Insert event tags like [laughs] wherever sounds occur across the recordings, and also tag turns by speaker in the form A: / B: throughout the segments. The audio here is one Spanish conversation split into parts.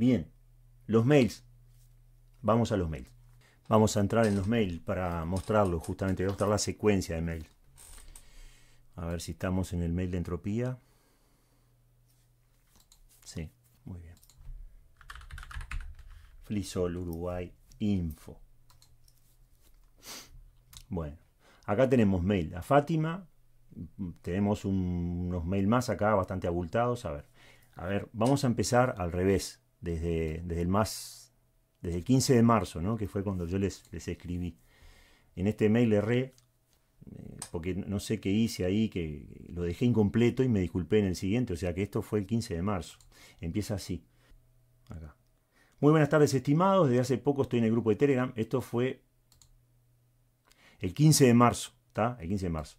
A: Bien, los mails. Vamos a los mails. Vamos a entrar en los mails para mostrarlo justamente, voy a mostrar la secuencia de mails. A ver si estamos en el mail de entropía. Sí, muy bien. Flisol Uruguay Info. Bueno, acá tenemos mail a Fátima. Tenemos unos mail más acá bastante abultados. A ver, a ver, vamos a empezar al revés desde, el más desde el 15 de marzo, que fue cuando yo les, escribí. En este mail erré, eh, porque no sé qué hice ahí, que lo dejé incompleto y me disculpé en el siguiente, o sea que esto fue el 15 de marzo. Empieza así. Muy buenas tardes, estimados. Desde hace poco estoy en el grupo de Telegram. Esto fue el 15 de marzo, ¿está? El 15 de marzo.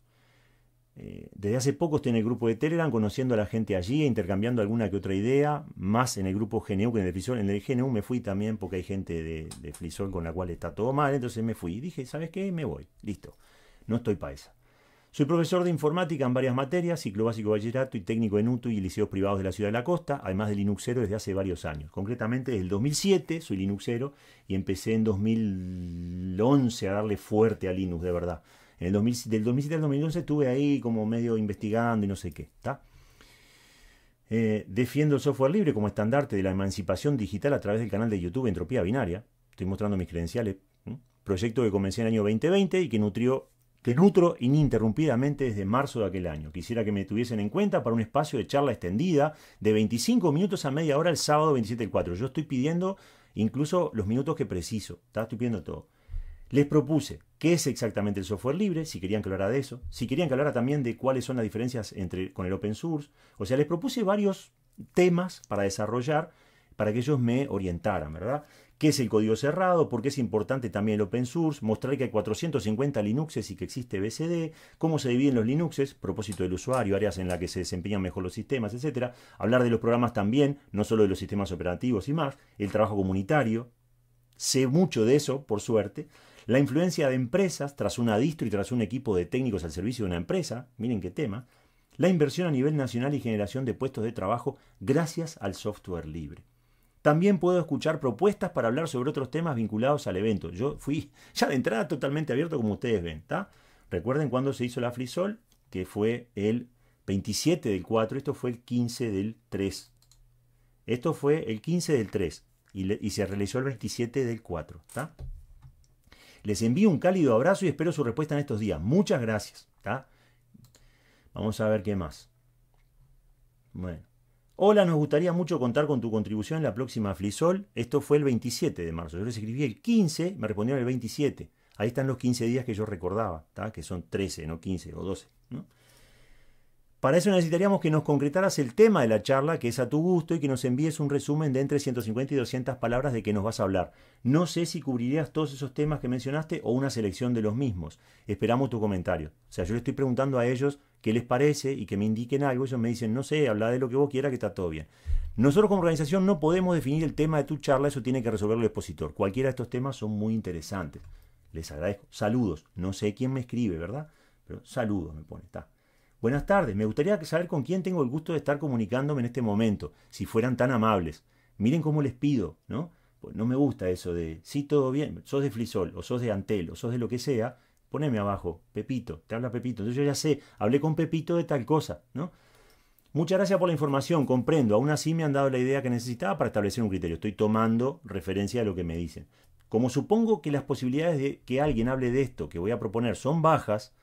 A: Eh, desde hace poco estoy en el grupo de Telegram conociendo a la gente allí, intercambiando alguna que otra idea, más en el grupo GNU que en el Frisol. En el GNU me fui también porque hay gente de, de Frisol con la cual está todo mal, entonces me fui. Y dije, ¿sabes qué? Me voy. Listo. No estoy para esa. Soy profesor de informática en varias materias, ciclo básico bachillerato y técnico en UTU y liceos privados de la ciudad de la costa, además de Linuxero desde hace varios años. Concretamente desde el 2007 soy Linuxero y empecé en 2011 a darle fuerte a Linux, de verdad del 2007 al 2012 estuve ahí como medio investigando y no sé qué. ¿está? Eh, defiendo el software libre como estandarte de la emancipación digital a través del canal de YouTube Entropía Binaria. Estoy mostrando mis credenciales. Proyecto que comencé en el año 2020 y que nutrió que nutro ininterrumpidamente desde marzo de aquel año. Quisiera que me tuviesen en cuenta para un espacio de charla extendida de 25 minutos a media hora el sábado 27 del 4. Yo estoy pidiendo incluso los minutos que preciso, ¿está? estoy pidiendo todo. Les propuse qué es exactamente el software libre, si querían que hablara de eso, si querían que hablara también de cuáles son las diferencias entre, con el open source. O sea, les propuse varios temas para desarrollar para que ellos me orientaran, ¿verdad? ¿Qué es el código cerrado? ¿Por qué es importante también el open source? Mostrar que hay 450 Linuxes y que existe BCD. ¿Cómo se dividen los Linuxes? Propósito del usuario, áreas en las que se desempeñan mejor los sistemas, etc. Hablar de los programas también, no solo de los sistemas operativos y más. El trabajo comunitario. Sé mucho de eso, por suerte. La influencia de empresas tras una distro y tras un equipo de técnicos al servicio de una empresa, miren qué tema. La inversión a nivel nacional y generación de puestos de trabajo gracias al software libre. También puedo escuchar propuestas para hablar sobre otros temas vinculados al evento. Yo fui [laughs] ya de entrada totalmente abierto como ustedes ven. Recuerden cuando se hizo la Frisol, que fue el 27 del 4, esto fue el 15 del 3. Esto fue el 15 del 3 y, se realizó el 27 del 4. ¿está? Les envío un cálido abrazo y espero su respuesta en estos días. Muchas gracias. Vamos a ver qué más. Bueno. Hola, nos gustaría mucho contar con tu contribución en la próxima Flisol. Esto fue el 27 de marzo. Yo les escribí el 15, me respondieron el 27. Ahí están los 15 días que yo recordaba, que son 13, no 15 o 12. Para eso necesitaríamos que nos concretaras el tema de la charla, que es a tu gusto, y que nos envíes un resumen de entre 150 y 200 palabras de qué nos vas a hablar. No sé si cubrirías todos esos temas que mencionaste o una selección de los mismos. Esperamos tu comentario. O sea, yo le estoy preguntando a ellos qué les parece y que me indiquen algo. Ellos me dicen, no sé, habla de lo que vos quieras, que está todo bien. Nosotros como organización no podemos definir el tema de tu charla, eso tiene que resolverlo el expositor. Cualquiera de estos temas son muy interesantes. Les agradezco. Saludos. No sé quién me escribe, ¿verdad? Pero saludos me pone, está. Buenas tardes, me gustaría saber con quién tengo el gusto de estar comunicándome en este momento, si fueran tan amables. Miren cómo les pido, ¿no? Pues no me gusta eso de, sí, todo bien, sos de Frisol, o sos de Antel, o sos de lo que sea, poneme abajo, Pepito, te habla Pepito. Entonces yo ya sé, hablé con Pepito de tal cosa, ¿no? Muchas gracias por la información, comprendo. Aún así me han dado la idea que necesitaba para establecer un criterio. Estoy tomando referencia a lo que me dicen. Como supongo que las posibilidades de que alguien hable de esto que voy a proponer son bajas,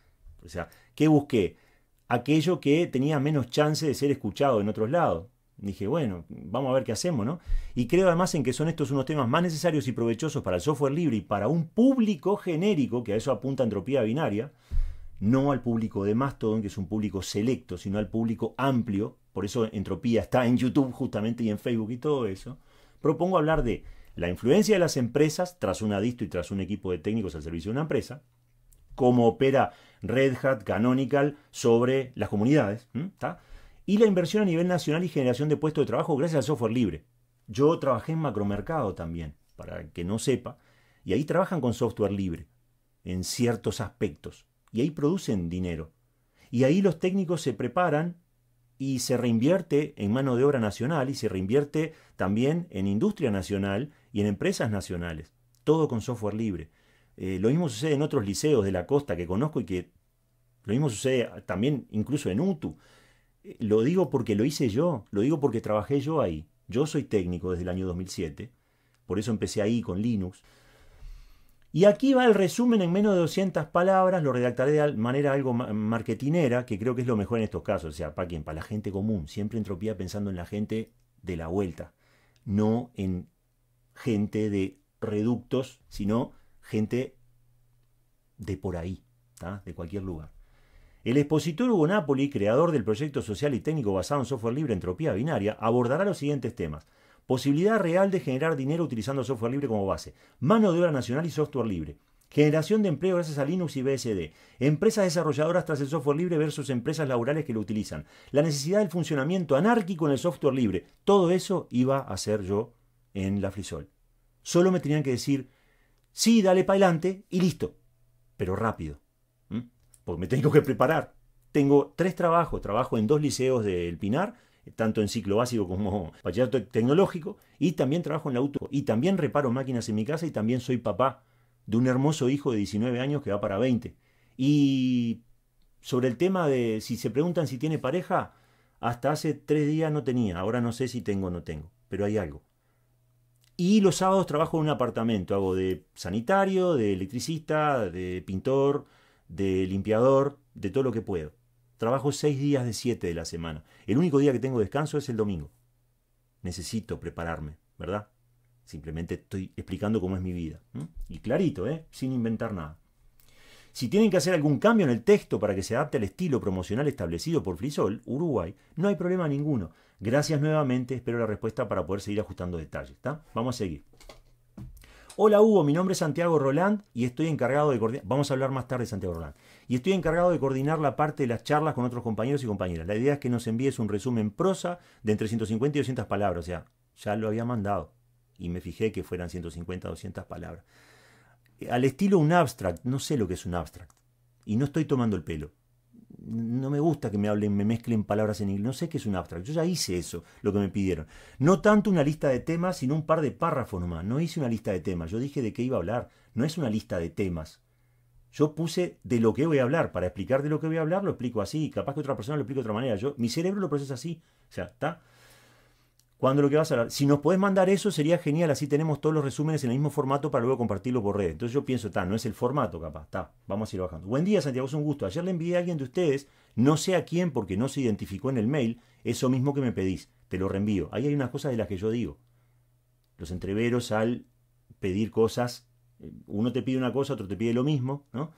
A: o sea, ¿qué busqué? aquello que tenía menos chance de ser escuchado en otros lados. Dije, bueno, vamos a ver qué hacemos, ¿no? Y creo además en que son estos unos temas más necesarios y provechosos para el software libre y para un público genérico, que a eso apunta entropía binaria, no al público de Mastodon, que es un público selecto, sino al público amplio, por eso entropía está en YouTube justamente y en Facebook y todo eso, propongo hablar de la influencia de las empresas tras un adicto y tras un equipo de técnicos al servicio de una empresa, cómo opera Red Hat, Canonical, sobre las comunidades. Y la inversión a nivel nacional y generación de puestos de trabajo gracias al software libre. Yo trabajé en macromercado también, para que no sepa, y ahí trabajan con software libre en ciertos aspectos, y ahí producen dinero. Y ahí los técnicos se preparan y se reinvierte en mano de obra nacional y se reinvierte también en industria nacional y en empresas nacionales, todo con software libre. Eh, lo mismo sucede en otros liceos de la costa que conozco y que lo mismo sucede también incluso en UTU. Eh, lo digo porque lo hice yo, lo digo porque trabajé yo ahí. Yo soy técnico desde el año 2007, por eso empecé ahí con Linux. Y aquí va el resumen en menos de 200 palabras, lo redactaré de manera algo marketinera, que creo que es lo mejor en estos casos, o sea, para quien, para la gente común, siempre entropía pensando en la gente de la vuelta, no en gente de reductos, sino gente de por ahí, de cualquier lugar. El expositor Hugo Napoli, creador del proyecto social y técnico basado en software libre Entropía Binaria, abordará los siguientes temas. Posibilidad real de generar dinero utilizando software libre como base. Mano de obra nacional y software libre. Generación de empleo gracias a Linux y BSD. Empresas desarrolladoras tras el software libre versus empresas laborales que lo utilizan. La necesidad del funcionamiento anárquico en el software libre. Todo eso iba a ser yo en la Frisol. Solo me tenían que decir Sí, dale para adelante y listo. Pero rápido. Porque me tengo que preparar. Tengo tres trabajos. Trabajo en dos liceos del Pinar, tanto en ciclo básico como bachillerato tecnológico. Y también trabajo en la auto. Y también reparo máquinas en mi casa y también soy papá de un hermoso hijo de 19 años que va para 20. Y sobre el tema de si se preguntan si tiene pareja, hasta hace tres días no tenía, ahora no sé si tengo o no tengo, pero hay algo. Y los sábados trabajo en un apartamento, hago de sanitario, de electricista, de pintor, de limpiador, de todo lo que puedo. Trabajo seis días de siete de la semana. El único día que tengo descanso es el domingo. Necesito prepararme, ¿verdad? Simplemente estoy explicando cómo es mi vida. Y clarito, ¿eh? sin inventar nada. Si tienen que hacer algún cambio en el texto para que se adapte al estilo promocional establecido por Frisol, Uruguay, no hay problema ninguno. Gracias nuevamente, espero la respuesta para poder seguir ajustando detalles. Vamos a seguir. Hola Hugo, mi nombre es Santiago Roland y estoy encargado de coordinar. Vamos a hablar más tarde, Santiago Roland. Y estoy encargado de coordinar la parte de las charlas con otros compañeros y compañeras. La idea es que nos envíes un resumen prosa de entre 150 y 200 palabras. O sea, ya lo había mandado y me fijé que fueran 150 200 palabras. Al estilo un abstract, no sé lo que es un abstract y no estoy tomando el pelo no me gusta que me hablen, me mezclen palabras en inglés, no sé qué es un abstract, yo ya hice eso, lo que me pidieron. No tanto una lista de temas, sino un par de párrafos nomás, no hice una lista de temas, yo dije de qué iba a hablar, no es una lista de temas. Yo puse de lo que voy a hablar, para explicar de lo que voy a hablar lo explico así, capaz que otra persona lo explique de otra manera, yo, mi cerebro lo procesa así, o sea, está cuándo lo que vas a hablar. Si nos podés mandar eso, sería genial. Así tenemos todos los resúmenes en el mismo formato para luego compartirlo por redes. Entonces yo pienso, está, no es el formato capaz. Está, vamos a ir bajando. Buen día, Santiago, es un gusto. Ayer le envié a alguien de ustedes, no sé a quién porque no se identificó en el mail, eso mismo que me pedís. Te lo reenvío. Ahí hay unas cosas de las que yo digo. Los entreveros al pedir cosas, eh, uno te pide una cosa, otro te pide lo mismo, ¿no?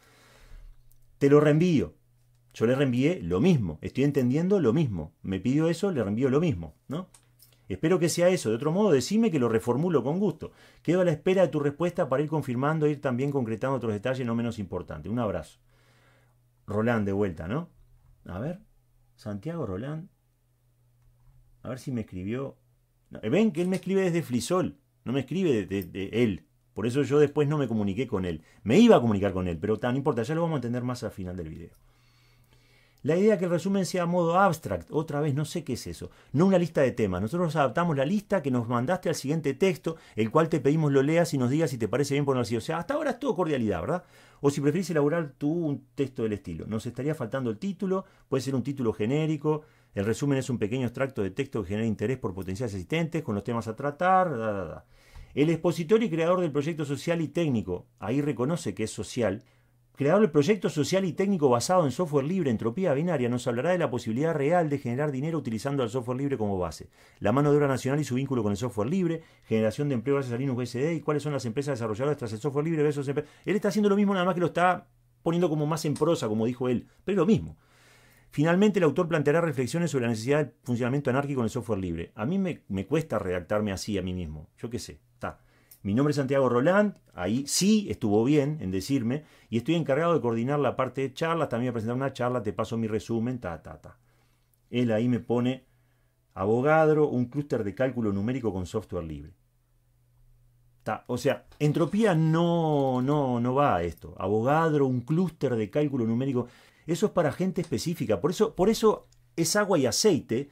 A: Te lo reenvío. Yo le reenvié lo mismo, estoy entendiendo lo mismo. Me pidió eso, le reenvío lo mismo, ¿no? Espero que sea eso. De otro modo, decime que lo reformulo con gusto. Quedo a la espera de tu respuesta para ir confirmando e ir también concretando otros detalles no menos importantes. Un abrazo. Roland de vuelta, ¿no? A ver. Santiago Roland. A ver si me escribió. Eh, ven que él me escribe desde Frisol. No me escribe desde él. Por eso yo después no me comuniqué con él. Me iba a comunicar con él, pero tan importa, ya lo vamos a entender más al final del video. La idea que el resumen sea modo abstract, otra vez no sé qué es eso, no una lista de temas. Nosotros adaptamos la lista que nos mandaste al siguiente texto, el cual te pedimos lo leas y nos digas si te parece bien ponerlo así. O sea, hasta ahora es todo cordialidad, ¿verdad? O si preferís elaborar tú un texto del estilo. Nos estaría faltando el título, puede ser un título genérico, el resumen es un pequeño extracto de texto que genera interés por potenciales asistentes, con los temas a tratar, da, da, da. El expositor y creador del proyecto social y técnico, ahí reconoce que es social, Creador del proyecto social y técnico basado en software libre Entropía Binaria, nos hablará de la posibilidad real de generar dinero utilizando el software libre como base, la mano de obra nacional y su vínculo con el software libre, generación de empleo gracias a Linux BSD y cuáles son las empresas desarrolladoras tras el software libre Él está haciendo lo mismo, nada más que lo está poniendo como más en prosa, como dijo él, pero es lo mismo. Finalmente, el autor planteará reflexiones sobre la necesidad del funcionamiento anárquico en el software libre. A mí me cuesta redactarme así a mí mismo, yo qué sé. Mi nombre es Santiago Roland, ahí sí estuvo bien en decirme, y estoy encargado de coordinar la parte de charlas, también a presentar una charla, te paso mi resumen, ta, ta, ta. Él ahí me pone abogadro, un clúster de cálculo numérico con software libre. Ta, o sea, entropía no, no, no va a esto. Abogadro, un clúster de cálculo numérico, eso es para gente específica. Por eso, por eso es agua y aceite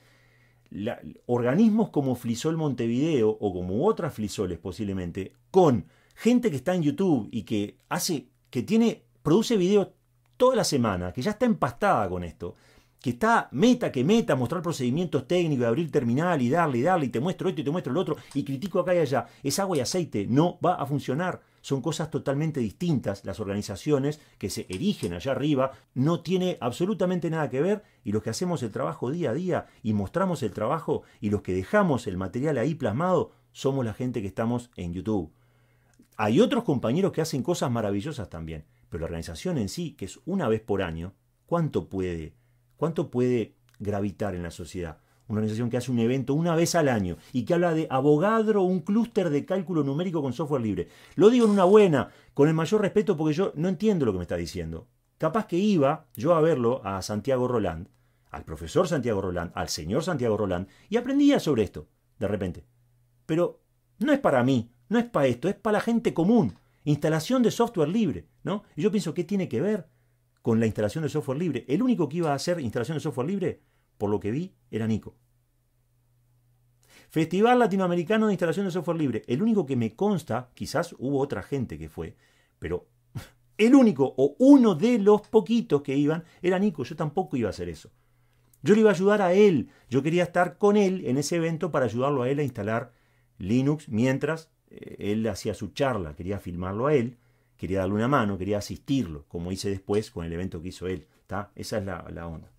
A: organismos como Flisol Montevideo o como otras Flisoles posiblemente, con gente que está en YouTube y que hace, que tiene, produce videos toda la semana, que ya está empastada con esto, que está meta que meta, mostrar procedimientos técnicos, abrir terminal y darle y darle, y te muestro esto y te muestro lo otro, y critico acá y allá, es agua y aceite, no va a funcionar. Son cosas totalmente distintas. Las organizaciones que se erigen allá arriba no tiene absolutamente nada que ver y los que hacemos el trabajo día a día y mostramos el trabajo y los que dejamos el material ahí plasmado somos la gente que estamos en YouTube. Hay otros compañeros que hacen cosas maravillosas también, pero la organización en sí, que es una vez por año, ¿cuánto puede? ¿Cuánto puede gravitar en la sociedad? una organización que hace un evento una vez al año y que habla de abogadro, un clúster de cálculo numérico con software libre. Lo digo en una buena, con el mayor respeto, porque yo no entiendo lo que me está diciendo. Capaz que iba yo a verlo a Santiago Roland, al profesor Santiago Roland, al señor Santiago Roland, y aprendía sobre esto, de repente. Pero no es para mí, no es para esto, es para la gente común. Instalación de software libre, ¿no? Y yo pienso, ¿qué tiene que ver con la instalación de software libre? El único que iba a hacer instalación de software libre por lo que vi, era Nico. Festival Latinoamericano de Instalación de Software Libre. El único que me consta, quizás hubo otra gente que fue, pero [laughs] el único o uno de los poquitos que iban era Nico. Yo tampoco iba a hacer eso. Yo le iba a ayudar a él. Yo quería estar con él en ese evento para ayudarlo a él a instalar Linux mientras eh, él hacía su charla. Quería filmarlo a él, quería darle una mano, quería asistirlo, como hice después con el evento que hizo él. está Esa es la onda.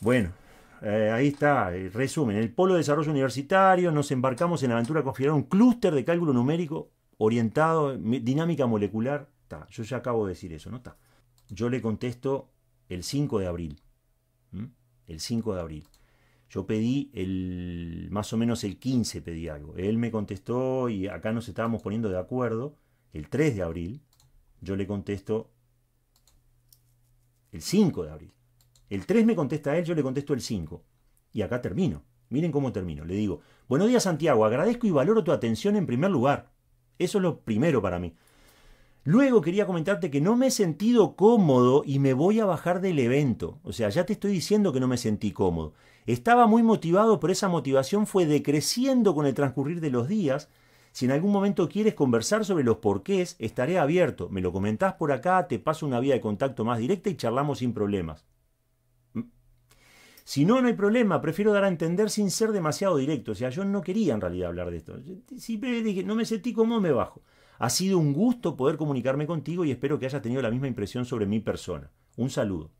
A: Bueno, eh, ahí está, el resumen. El Polo de Desarrollo Universitario, nos embarcamos en la aventura de configurar un clúster de cálculo numérico orientado, dinámica molecular. Está. yo ya acabo de decir eso, ¿no? está. Yo le contesto el 5 de abril. El 5 de abril. Yo pedí el más o menos el 15 pedí algo. Él me contestó y acá nos estábamos poniendo de acuerdo el 3 de abril. Yo le contesto el 5 de abril. El 3 me contesta a él, yo le contesto el 5. Y acá termino. Miren cómo termino. Le digo, buenos días Santiago, agradezco y valoro tu atención en primer lugar. Eso es lo primero para mí. Luego quería comentarte que no me he sentido cómodo y me voy a bajar del evento. O sea, ya te estoy diciendo que no me sentí cómodo. Estaba muy motivado, pero esa motivación fue decreciendo con el transcurrir de los días. Si en algún momento quieres conversar sobre los porqués, estaré abierto. Me lo comentás por acá, te paso una vía de contacto más directa y charlamos sin problemas. Si no, no hay problema, prefiero dar a entender sin ser demasiado directo. O sea, yo no quería en realidad hablar de esto. Si dije, no me sentí cómo me bajo. Ha sido un gusto poder comunicarme contigo y espero que hayas tenido la misma impresión sobre mi persona. Un saludo.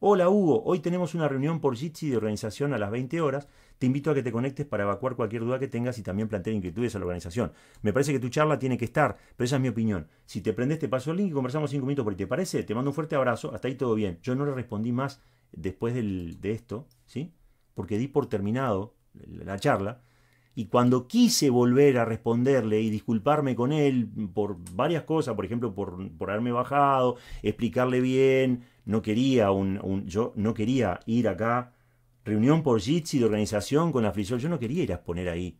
A: Hola Hugo, hoy tenemos una reunión por Jitsi de organización a las 20 horas. Te invito a que te conectes para evacuar cualquier duda que tengas y también plantear inquietudes a la organización. Me parece que tu charla tiene que estar, pero esa es mi opinión. Si te prendes, te paso el link y conversamos 5 minutos por ¿Te parece? Te mando un fuerte abrazo. Hasta ahí todo bien. Yo no le respondí más después de esto, ¿sí? porque di por terminado la charla, y cuando quise volver a responderle y disculparme con él por varias cosas, por ejemplo, por, haberme bajado, explicarle bien, no quería un, yo no quería ir acá, reunión por Jitsi de organización con la Frisol, yo no quería ir a exponer ahí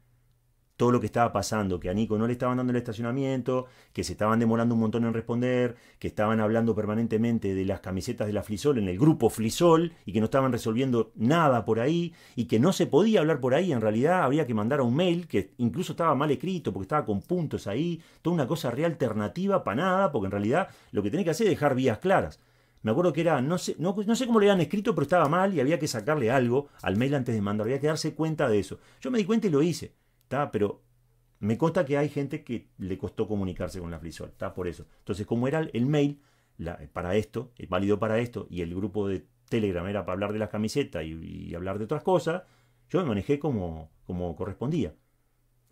A: todo lo que estaba pasando, que a Nico no le estaban dando el estacionamiento, que se estaban demorando un montón en responder, que estaban hablando permanentemente de las camisetas de la Flisol en el grupo Flisol y que no estaban resolviendo nada por ahí y que no se podía hablar por ahí, en realidad había que mandar a un mail que incluso estaba mal escrito porque estaba con puntos ahí, toda una cosa re alternativa para nada, porque en realidad lo que tenés que hacer es dejar vías claras. Me acuerdo que era, no sé, no, sé cómo lo habían escrito, pero estaba mal y había que sacarle algo al mail antes de mandar, había que darse cuenta de eso. Yo me di cuenta y lo hice. Pero me consta que hay gente que le costó comunicarse con la Frisol, ¿está? Por eso. Entonces, como era el mail para esto, es válido para esto, y el grupo de Telegram era para hablar de las camisetas y, hablar de otras cosas, yo me manejé como, como correspondía,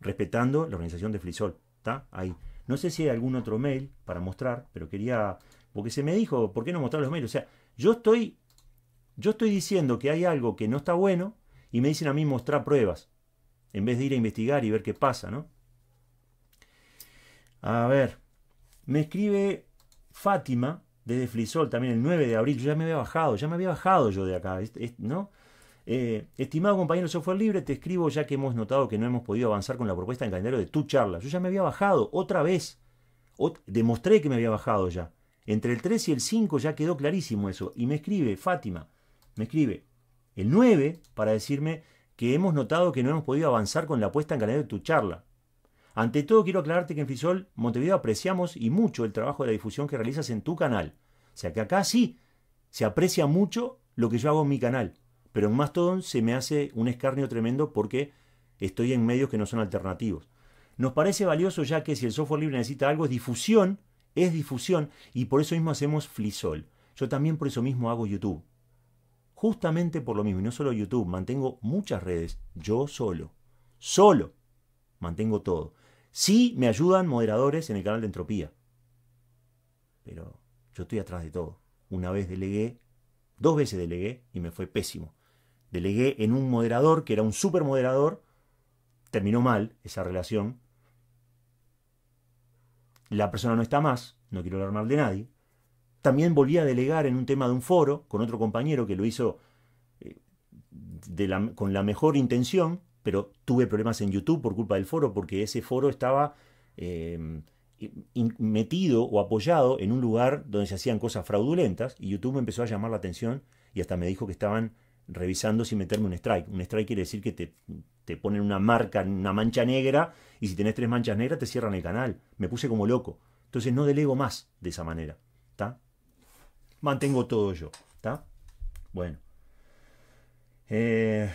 A: respetando la organización de Frisol, ¿está? Ahí. No sé si hay algún otro mail para mostrar, pero quería. Porque se me dijo, ¿por qué no mostrar los mails? O sea, yo estoy, yo estoy diciendo que hay algo que no está bueno y me dicen a mí mostrar pruebas en vez de ir a investigar y ver qué pasa, ¿no? A ver, me escribe Fátima desde Flisol también el 9 de abril, yo ya me había bajado, ya me había bajado yo de acá, ¿no? Eh, estimado compañero Software Libre, te escribo ya que hemos notado que no hemos podido avanzar con la propuesta en calendario de tu charla. Yo ya me había bajado otra vez. demostré que me había bajado ya. Entre el 3 y el 5 ya quedó clarísimo eso. Y me escribe Fátima, me escribe el 9 para decirme que hemos notado que no hemos podido avanzar con la puesta en canal de tu charla. Ante todo, quiero aclararte que en Fisol Montevideo apreciamos y mucho el trabajo de la difusión que realizas en tu canal. O sea que acá sí se aprecia mucho lo que yo hago en mi canal, pero en Mastodon se me hace un escarnio tremendo porque estoy en medios que no son alternativos. Nos parece valioso ya que si el software libre necesita algo es difusión, es difusión y por eso mismo hacemos FISOL, Yo también por eso mismo hago YouTube justamente por lo mismo, y no solo YouTube, mantengo muchas redes, yo solo, solo, mantengo todo. Sí me ayudan moderadores en el canal de Entropía, pero yo estoy atrás de todo. Una vez delegué, dos veces delegué y me fue pésimo. Delegué en un moderador que era un super moderador, terminó mal esa relación. La persona no está más, no quiero hablar mal de nadie, también volví a delegar en un tema de un foro con otro compañero que lo hizo eh, con la mejor intención, pero tuve problemas en YouTube por culpa del foro, porque ese foro estaba em, metido o apoyado en un lugar donde se hacían cosas fraudulentas, y YouTube me empezó a llamar la atención y hasta me dijo que estaban revisando si meterme un strike. Un strike quiere decir que te, te ponen una marca, una mancha negra, y si tenés tres manchas negras te cierran el canal. Me puse como loco. Entonces no delego más de esa manera. ¿Está? mantengo todo yo. ¿Está? Bueno. Eh,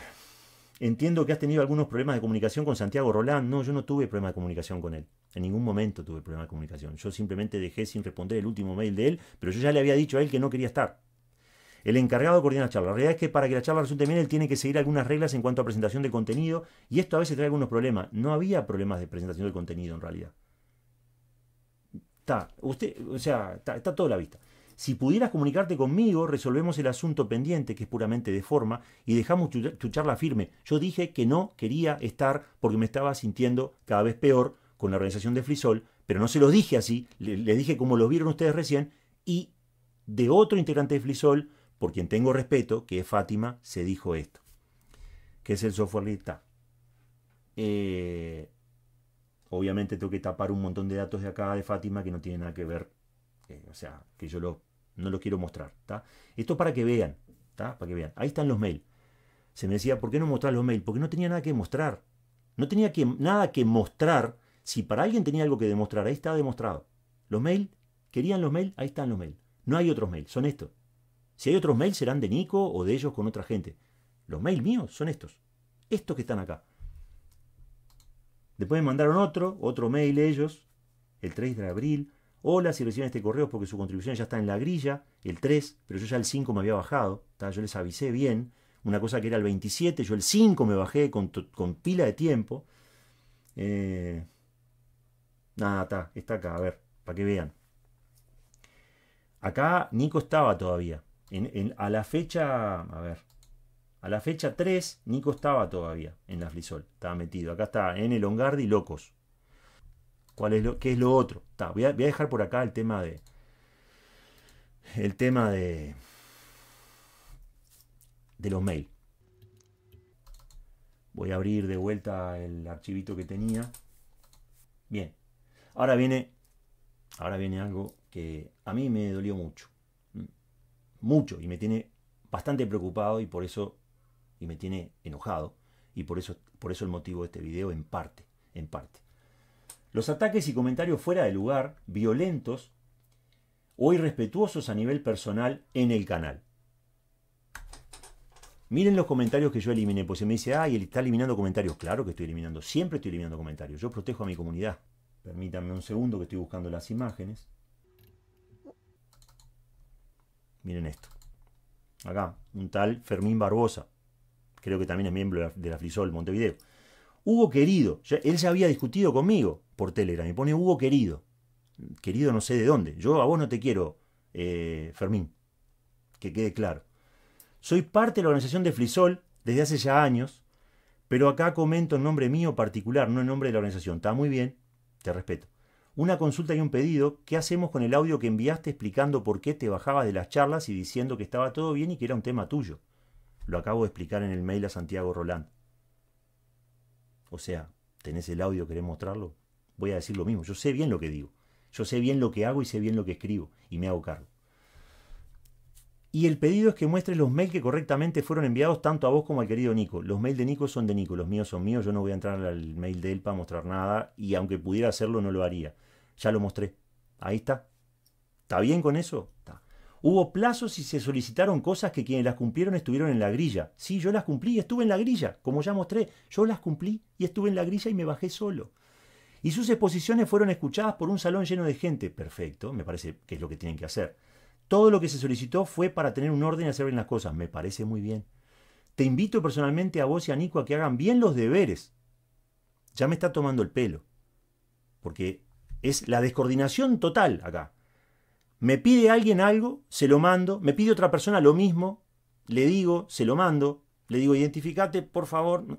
A: entiendo que has tenido algunos problemas de comunicación con Santiago Roland. No, yo no tuve problema de comunicación con él. En ningún momento tuve problema de comunicación. Yo simplemente dejé sin responder el último mail de él, pero yo ya le había dicho a él que no quería estar. El encargado coordina la charla. La realidad es que para que la charla resulte bien, él tiene que seguir algunas reglas en cuanto a presentación de contenido, y esto a veces trae algunos problemas. No había problemas de presentación de contenido en realidad. Está, usted, o sea, está, está todo a la vista. Si pudieras comunicarte conmigo, resolvemos el asunto pendiente, que es puramente de forma, y dejamos tu, charla firme. Yo dije que no quería estar porque me estaba sintiendo cada vez peor con la organización de Frisol, pero no se los dije así, les le dije como lo vieron ustedes recién, y de otro integrante de Frisol, por quien tengo respeto, que es Fátima, se dijo esto, que es el software lista. Eh, obviamente tengo que tapar un montón de datos de acá de Fátima que no tienen nada que ver eh, o sea, que yo no lo quiero mostrar. Esto para que vean, para que vean. Ahí están los mails. Se me decía, ¿por qué no mostrar los mails? Porque no tenía nada que mostrar. No tenía nada que mostrar. Si para alguien tenía algo que demostrar, ahí está demostrado. Los mails, querían los mails, ahí están los mails. No hay otros mails, son estos. Si hay otros mails, serán de Nico o de ellos con otra gente. Los mails míos son estos. Estos que están acá. Después me mandaron otro, otro mail ellos, el 3 de abril. Hola, si reciben este correo es porque su contribución ya está en la grilla, el 3, pero yo ya el 5 me había bajado, yo les avisé bien, una cosa que era el 27, yo el 5 me bajé con, pila de tiempo. Eh, nada, está, está acá, a ver, para que vean. Acá Nico estaba todavía. a la fecha, a ver, a la fecha 3, Nico estaba todavía en la Frisol. estaba metido. Acá está en el Longardi, locos es lo, ¿Qué es lo otro? voy, a, voy, a, dejar por acá el tema de. El tema de. De los mails. Voy a abrir de vuelta el archivito que tenía. Bien. Ahora viene. Ahora viene algo que a mí me dolió mucho. Mm. Mucho. Y me tiene bastante preocupado y por eso. Y me tiene enojado. Y por eso, por eso el motivo de este video en parte. En parte. Los ataques y comentarios fuera de lugar, violentos o irrespetuosos a nivel personal en el canal. Miren los comentarios que yo eliminé, pues se me dice, ah, y él está eliminando comentarios. Claro que estoy eliminando, siempre estoy eliminando comentarios. Yo protejo a mi comunidad. Permítanme un segundo que estoy buscando las imágenes. Miren esto. Acá, un tal Fermín Barbosa. Creo que también es miembro de la Frisol Montevideo. Hugo querido. él ya había discutido conmigo por Telegram. Me pone Hugo querido. Querido no sé de dónde. Yo a vos no te quiero, eh, Fermín. Que quede claro. Soy parte de la organización de Frisol desde hace ya años, pero acá comento en nombre mío particular, no en nombre de la organización. Está muy bien, te respeto. Una consulta y un pedido. ¿Qué hacemos con el audio que enviaste explicando por qué te bajabas de las charlas y diciendo que estaba todo bien y que era un tema tuyo? Lo acabo de explicar en el mail a Santiago Roland. O sea, tenés el audio, querés mostrarlo, voy a decir lo mismo. Yo sé bien lo que digo. Yo sé bien lo que hago y sé bien lo que escribo y me hago cargo. Y el pedido es que muestres los mails que correctamente fueron enviados tanto a vos como al querido Nico. Los mails de Nico son de Nico, los míos son míos, yo no voy a entrar al mail de él para mostrar nada y aunque pudiera hacerlo no lo haría. Ya lo mostré. Ahí está. ¿Está bien con eso? Está. Hubo plazos y se solicitaron cosas que quienes las cumplieron estuvieron en la grilla. Sí, yo las cumplí y estuve en la grilla, como ya mostré. Yo las cumplí y estuve en la grilla y me bajé solo. Y sus exposiciones fueron escuchadas por un salón lleno de gente. Perfecto, me parece que es lo que tienen que hacer. Todo lo que se solicitó fue para tener un orden y hacer bien las cosas. Me parece muy bien. Te invito personalmente a vos y a Nico a que hagan bien los deberes. Ya me está tomando el pelo. Porque es la descoordinación total acá. Me pide alguien algo, se lo mando. Me pide otra persona lo mismo, le digo, se lo mando. Le digo, identificate, por favor.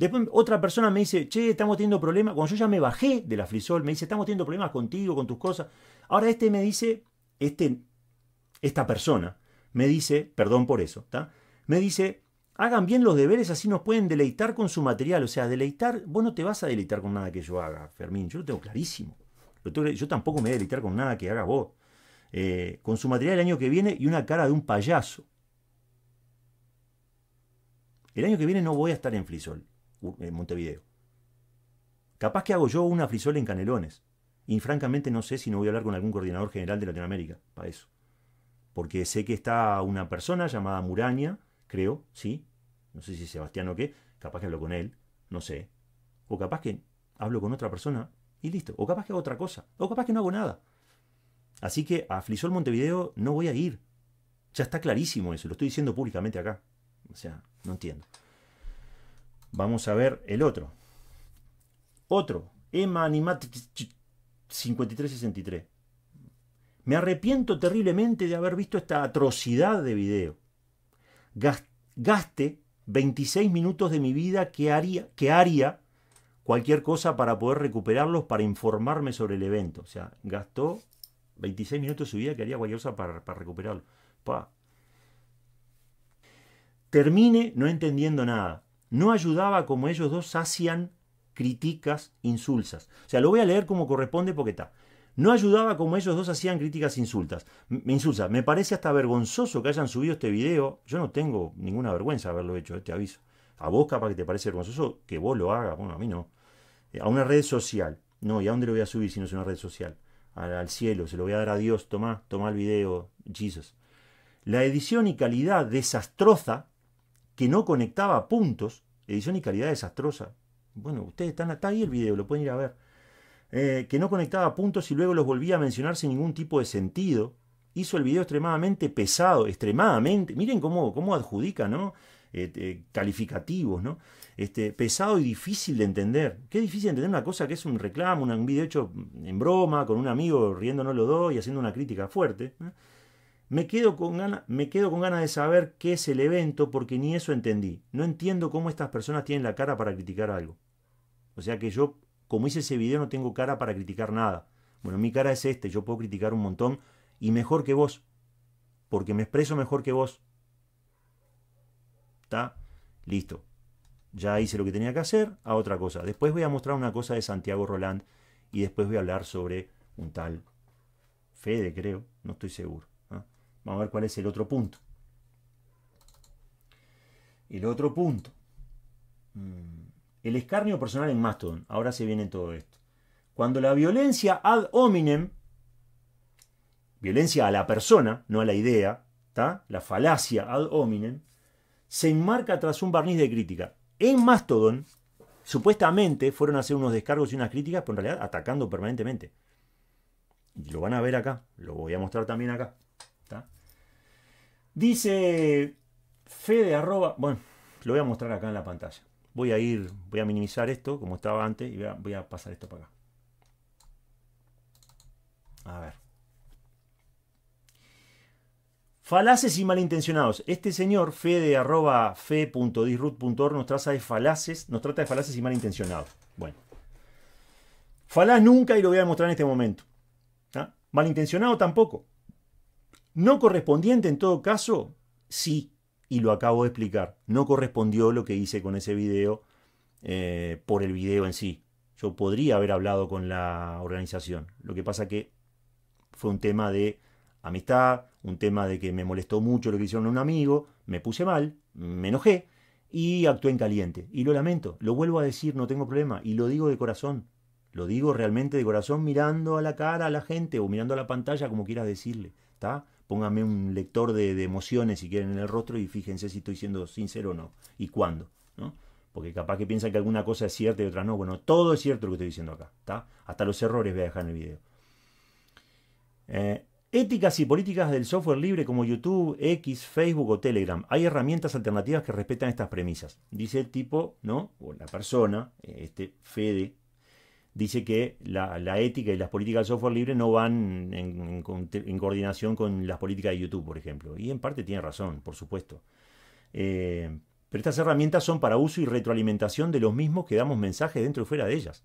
A: Después otra persona me dice, che, estamos teniendo problemas. Cuando yo ya me bajé de la frisol, me dice, estamos teniendo problemas contigo, con tus cosas. Ahora este me dice, este, esta persona, me dice, perdón por eso, me dice, hagan bien los deberes, así nos pueden deleitar con su material. O sea, deleitar, vos no te vas a deleitar con nada que yo haga, Fermín. Yo lo tengo clarísimo. Yo tampoco me voy a deleitar con nada que haga vos. Eh, con su material el año que viene y una cara de un payaso. El año que viene no voy a estar en Frisol, en Montevideo. Capaz que hago yo una Frisol en Canelones. Y francamente no sé si no voy a hablar con algún coordinador general de Latinoamérica para eso. Porque sé que está una persona llamada Muraña, creo, ¿sí? No sé si Sebastián o qué. Capaz que hablo con él, no sé. O capaz que hablo con otra persona y listo. O capaz que hago otra cosa. O capaz que no hago nada. Así que a el Montevideo no voy a ir. Ya está clarísimo eso, lo estoy diciendo públicamente acá. O sea, no entiendo. Vamos a ver el otro. Otro, Emma Animat... 5363. Me arrepiento terriblemente de haber visto esta atrocidad de video. Gaste 26 minutos de mi vida que haría, que haría cualquier cosa para poder recuperarlos, para informarme sobre el evento. O sea, gastó 26 minutos de subida que haría Guayosa para, recuperarlo. Termine no entendiendo nada. No ayudaba como ellos dos hacían críticas insulsas. O sea, lo voy a leer como corresponde porque está. No ayudaba como ellos dos hacían críticas insultas. Me insulta. Me parece hasta vergonzoso que hayan subido este video. Yo no tengo ninguna vergüenza de haberlo hecho, eh, te aviso. A vos capaz que te parece vergonzoso que vos lo hagas. Bueno, a mí no. Eh, a una red social. No, ¿y a dónde lo voy a subir si no es una red social? al cielo, se lo voy a dar a Dios, toma, toma el video, Jesus. La edición y calidad desastrosa, que no conectaba puntos, edición y calidad desastrosa. Bueno, ustedes están, está ahí el video, lo pueden ir a ver. Eh, que no conectaba puntos y luego los volvía a mencionar sin ningún tipo de sentido. Hizo el video extremadamente pesado, extremadamente. Miren cómo, cómo adjudica, ¿no? Eh, eh, calificativos, ¿no? Este, pesado y difícil de entender. Qué difícil entender una cosa que es un reclamo, un video hecho en broma, con un amigo riéndonos los dos y haciendo una crítica fuerte. ¿eh? Me quedo, con gana, me quedo con ganas de saber qué es el evento porque ni eso entendí. No entiendo cómo estas personas tienen la cara para criticar algo. O sea que yo, como hice ese video, no tengo cara para criticar nada. Bueno, mi cara es este, yo puedo criticar un montón y mejor que vos, porque me expreso mejor que vos, listo. Ya hice lo que tenía que hacer, a otra cosa. Después voy a mostrar una cosa de Santiago Roland y después voy a hablar sobre un tal Fede, creo, no estoy seguro. Vamos a ver cuál es el otro punto. El otro punto. Mm. El escarnio personal en Mastodon. Ahora se viene todo esto. Cuando la violencia ad hominem, violencia a la persona, no a la idea, la falacia ad hominem, se enmarca tras un barniz de crítica. En Mastodon, supuestamente fueron a hacer unos descargos y unas críticas, pero en realidad atacando permanentemente. Y lo van a ver acá, lo voy a mostrar también acá. Dice Fede arroba, bueno, lo voy a mostrar acá en la pantalla. Voy a ir, voy a minimizar esto como estaba antes y voy a pasar esto para acá. A ver. Falaces y malintencionados. Este señor, fede nos trata de falaces, nos trata de falaces y malintencionados. Bueno. Falaz nunca y lo voy a demostrar en este momento. Malintencionado tampoco. No correspondiente en todo caso, sí, y lo acabo de explicar. No correspondió lo que hice con ese video eh, por el video en sí. Yo podría haber hablado con la organización. Lo que pasa que fue un tema de amistad, un tema de que me molestó mucho lo que hicieron a un amigo, me puse mal, me enojé y actué en caliente. Y lo lamento, lo vuelvo a decir, no tengo problema, y lo digo de corazón. Lo digo realmente de corazón mirando a la cara a la gente o mirando a la pantalla, como quieras decirle. ¿está? Póngame un lector de, emociones si quieren en el rostro y fíjense si estoy siendo sincero o no y cuándo. ¿no? Porque capaz que piensan que alguna cosa es cierta y otra no. Bueno, todo es cierto lo que estoy diciendo acá. ¿está? Hasta los errores voy a dejar en el video. Eh, Éticas y políticas del software libre como YouTube, X, Facebook o Telegram. Hay herramientas alternativas que respetan estas premisas. Dice el tipo, ¿no? O la persona, este Fede, dice que la, ética y las políticas del software libre no van en, coordinación con las políticas de YouTube, por ejemplo. Y en parte tiene razón, por supuesto. Eh, pero estas herramientas son para uso y retroalimentación de los mismos que damos mensajes dentro y fuera de ellas.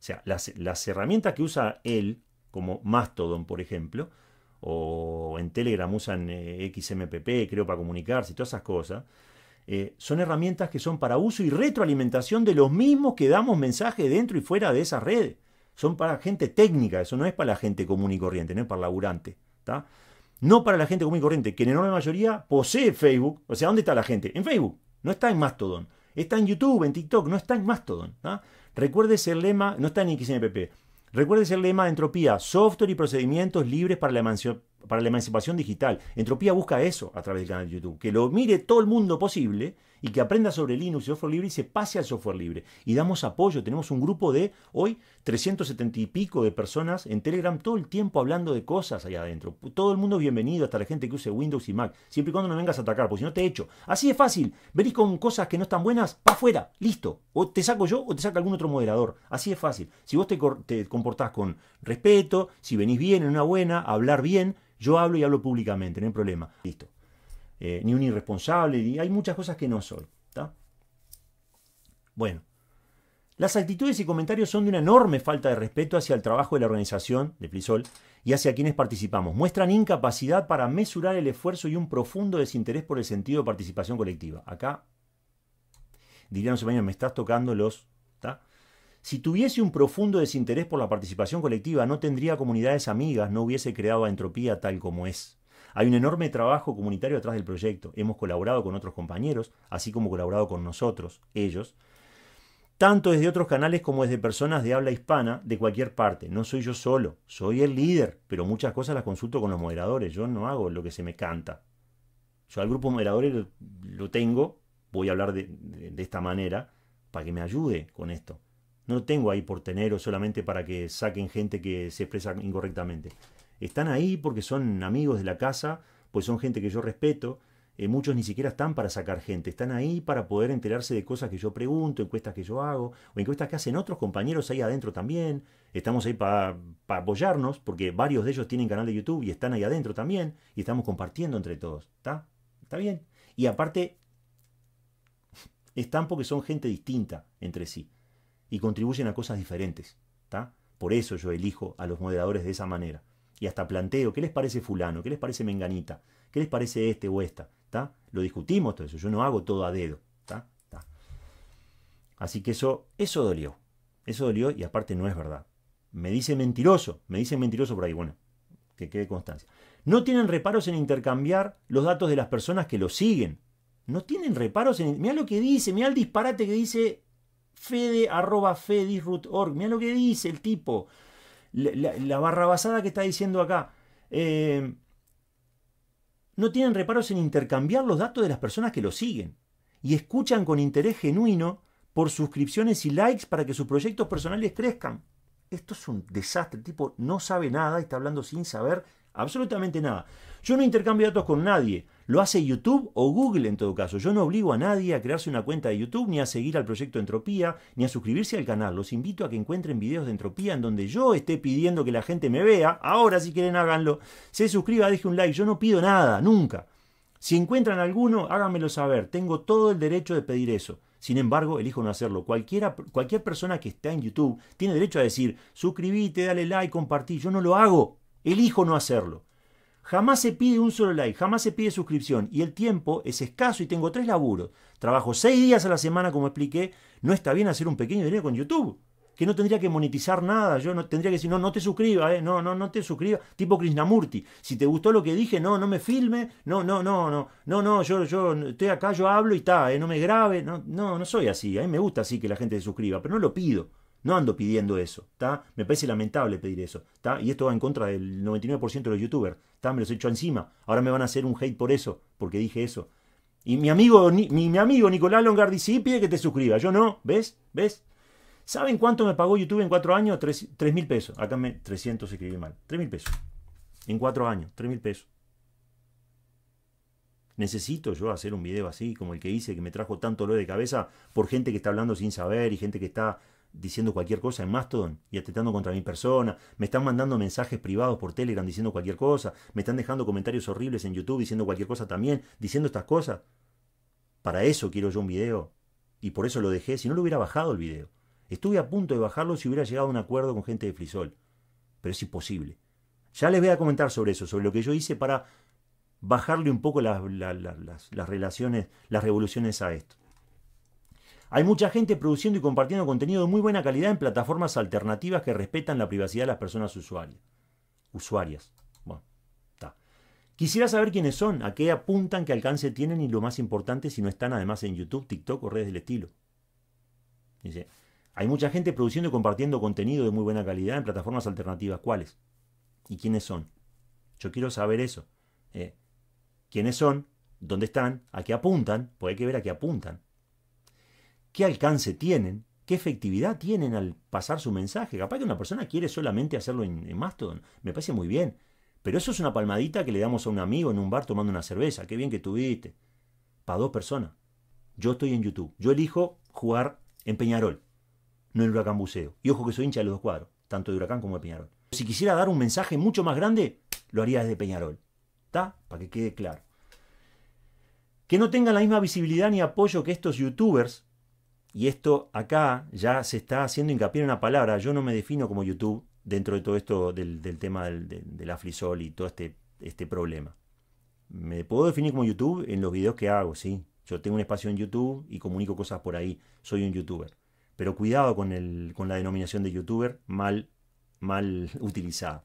A: O sea, las herramientas que usa él, como Mastodon, por ejemplo, o en Telegram usan eh, XMPP, creo, para comunicarse y todas esas cosas, eh, son herramientas que son para uso y retroalimentación de los mismos que damos mensajes dentro y fuera de esas redes. Son para gente técnica, eso no es para la gente común y corriente, no es para laburante. No para la gente común y corriente, que en enorme mayoría posee Facebook. O sea, ¿dónde está la gente? En Facebook, no está en Mastodon. Está en YouTube, en TikTok, no está en Mastodon. Recuerde ese lema, no está en XMPP. Recuerde el lema de Entropía, software y procedimientos libres para la emancipación digital. Entropía busca eso a través del canal de YouTube, que lo mire todo el mundo posible y que aprenda sobre Linux y software libre y se pase al software libre. Y damos apoyo. Tenemos un grupo de hoy 370 y pico de personas en Telegram todo el tiempo hablando de cosas allá adentro. Todo el mundo es bienvenido, hasta la gente que use Windows y Mac. Siempre y cuando no vengas a atacar, porque si no te echo. Así es fácil. Venís con cosas que no están buenas, pa' afuera. Listo. O te saco yo o te saca algún otro moderador. Así es fácil. Si vos te, te comportás con respeto, si venís bien, en una buena, hablar bien, yo hablo y hablo públicamente, no hay problema. Listo. Eh, ni un irresponsable, y hay muchas cosas que no son. Bueno, las actitudes y comentarios son de una enorme falta de respeto hacia el trabajo de la organización de Plisol y hacia quienes participamos. Muestran incapacidad para mesurar el esfuerzo y un profundo desinterés por el sentido de participación colectiva. Acá dirían los me estás tocando los... Si tuviese un profundo desinterés por la participación colectiva, no tendría comunidades amigas, no hubiese creado entropía tal como es. Hay un enorme trabajo comunitario atrás del proyecto. Hemos colaborado con otros compañeros, así como colaborado con nosotros, ellos, tanto desde otros canales como desde personas de habla hispana de cualquier parte. No soy yo solo, soy el líder, pero muchas cosas las consulto con los moderadores. Yo no hago lo que se me canta. Yo al grupo moderadores lo tengo, voy a hablar de, de esta manera, para que me ayude con esto. No lo tengo ahí por tener o solamente para que saquen gente que se expresa incorrectamente están ahí porque son amigos de la casa, pues son gente que yo respeto. Eh, muchos ni siquiera están para sacar gente, están ahí para poder enterarse de cosas que yo pregunto, encuestas que yo hago, o encuestas que hacen otros compañeros ahí adentro también. Estamos ahí para apoyarnos, porque varios de ellos tienen canal de YouTube y están ahí adentro también, y estamos compartiendo entre todos. ¿Está? ¿Está bien? Y aparte, están porque son gente distinta entre sí, y contribuyen a cosas diferentes. Por eso yo elijo a los moderadores de esa manera y hasta planteo, ¿qué les parece fulano? ¿Qué les parece menganita? ¿Qué les parece este o esta? Lo discutimos todo eso, yo no hago todo a dedo. Así que eso, eso dolió, eso dolió y aparte no es verdad. Me dice mentiroso, me dice mentiroso por ahí, bueno, que quede constancia. No tienen reparos en intercambiar los datos de las personas que lo siguen. No tienen reparos en... Mirá lo que dice, mirá el disparate que dice fede arroba fedisroot.org. Mirá lo que dice el tipo la, barra basada que está diciendo acá. Eh, no tienen reparos en intercambiar los datos de las personas que lo siguen y escuchan con interés genuino por suscripciones y likes para que sus proyectos personales crezcan. Esto es un desastre, el tipo no sabe nada, está hablando sin saber Absolutamente nada. Yo no intercambio datos con nadie. Lo hace YouTube o Google en todo caso. Yo no obligo a nadie a crearse una cuenta de YouTube, ni a seguir al proyecto Entropía, ni a suscribirse al canal. Los invito a que encuentren videos de Entropía en donde yo esté pidiendo que la gente me vea. Ahora, si quieren, háganlo. Se suscriba, deje un like. Yo no pido nada, nunca. Si encuentran alguno, háganmelo saber. Tengo todo el derecho de pedir eso. Sin embargo, elijo no hacerlo. Cualquiera, cualquier persona que está en YouTube tiene derecho a decir, suscríbete, dale like, compartí. Yo no lo hago. Elijo no hacerlo. Jamás se pide un solo like, jamás se pide suscripción y el tiempo es escaso y tengo tres laburos. Trabajo seis días a la semana, como expliqué. No está bien hacer un pequeño dinero con YouTube, que no tendría que monetizar nada. Yo no tendría que decir, no, no te suscribas, eh, no, no, no te suscriba Tipo Krishnamurti, si te gustó lo que dije, no, no me filme, no, no, no, no, no, no, yo, yo estoy acá, yo hablo y está, eh, no me grabe, no, no, no soy así. A mí me gusta así que la gente se suscriba, pero no lo pido. No ando pidiendo eso, ¿está? Me parece lamentable pedir eso, ¿está? Y esto va en contra del 99% de los youtubers, ¿está? Me los echo encima. Ahora me van a hacer un hate por eso, porque dije eso. Y mi amigo, mi, amigo Nicolás Longardi sí pide que te suscriba. yo no, ¿ves? ¿Ves? ¿Saben cuánto me pagó YouTube en cuatro años? Tres, mil pesos. Acá me 300 escribí mal. Tres mil pesos. En cuatro años, tres mil pesos. ¿Necesito yo hacer un video así como el que hice, que me trajo tanto dolor de cabeza por gente que está hablando sin saber y gente que está diciendo cualquier cosa en Mastodon y atentando contra mi persona, me están mandando mensajes privados por Telegram diciendo cualquier cosa, me están dejando comentarios horribles en YouTube diciendo cualquier cosa también, diciendo estas cosas. Para eso quiero yo un video. Y por eso lo dejé, si no lo hubiera bajado el video. Estuve a punto de bajarlo si hubiera llegado a un acuerdo con gente de Frisol. Pero es imposible. Ya les voy a comentar sobre eso, sobre lo que yo hice para bajarle un poco las, las relaciones, las revoluciones a esto. Hay mucha gente produciendo y compartiendo contenido de muy buena calidad en plataformas alternativas que respetan la privacidad de las personas usuarias. Usuarias. Bueno, está. Quisiera saber quiénes son, a qué apuntan, qué alcance tienen y lo más importante si no están además en YouTube, TikTok o redes del estilo. Dice, hay mucha gente produciendo y compartiendo contenido de muy buena calidad en plataformas alternativas. ¿Cuáles? ¿Y quiénes son? Yo quiero saber eso. Eh, ¿Quiénes son? ¿Dónde están? ¿A qué apuntan? Pues hay que ver a qué apuntan qué alcance tienen, qué efectividad tienen al pasar su mensaje. Capaz que una persona quiere solamente hacerlo en, Mastodon, me parece muy bien. Pero eso es una palmadita que le damos a un amigo en un bar tomando una cerveza. Qué bien que tuviste. Para dos personas. Yo estoy en YouTube. Yo elijo jugar en Peñarol, no en Huracán Buceo. Y ojo que soy hincha de los dos cuadros, tanto de Huracán como de Peñarol. Si quisiera dar un mensaje mucho más grande, lo haría desde Peñarol. ¿Está? Para que quede claro. Que no tengan la misma visibilidad ni apoyo que estos youtubers y esto acá ya se está haciendo hincapié en una palabra, yo no me defino como YouTube dentro de todo esto del, tema del, la Aflisol y todo este, este, problema. Me puedo definir como YouTube en los videos que hago, sí. Yo tengo un espacio en YouTube y comunico cosas por ahí. Soy un youtuber. Pero cuidado con, la denominación de youtuber mal, mal [laughs] utilizada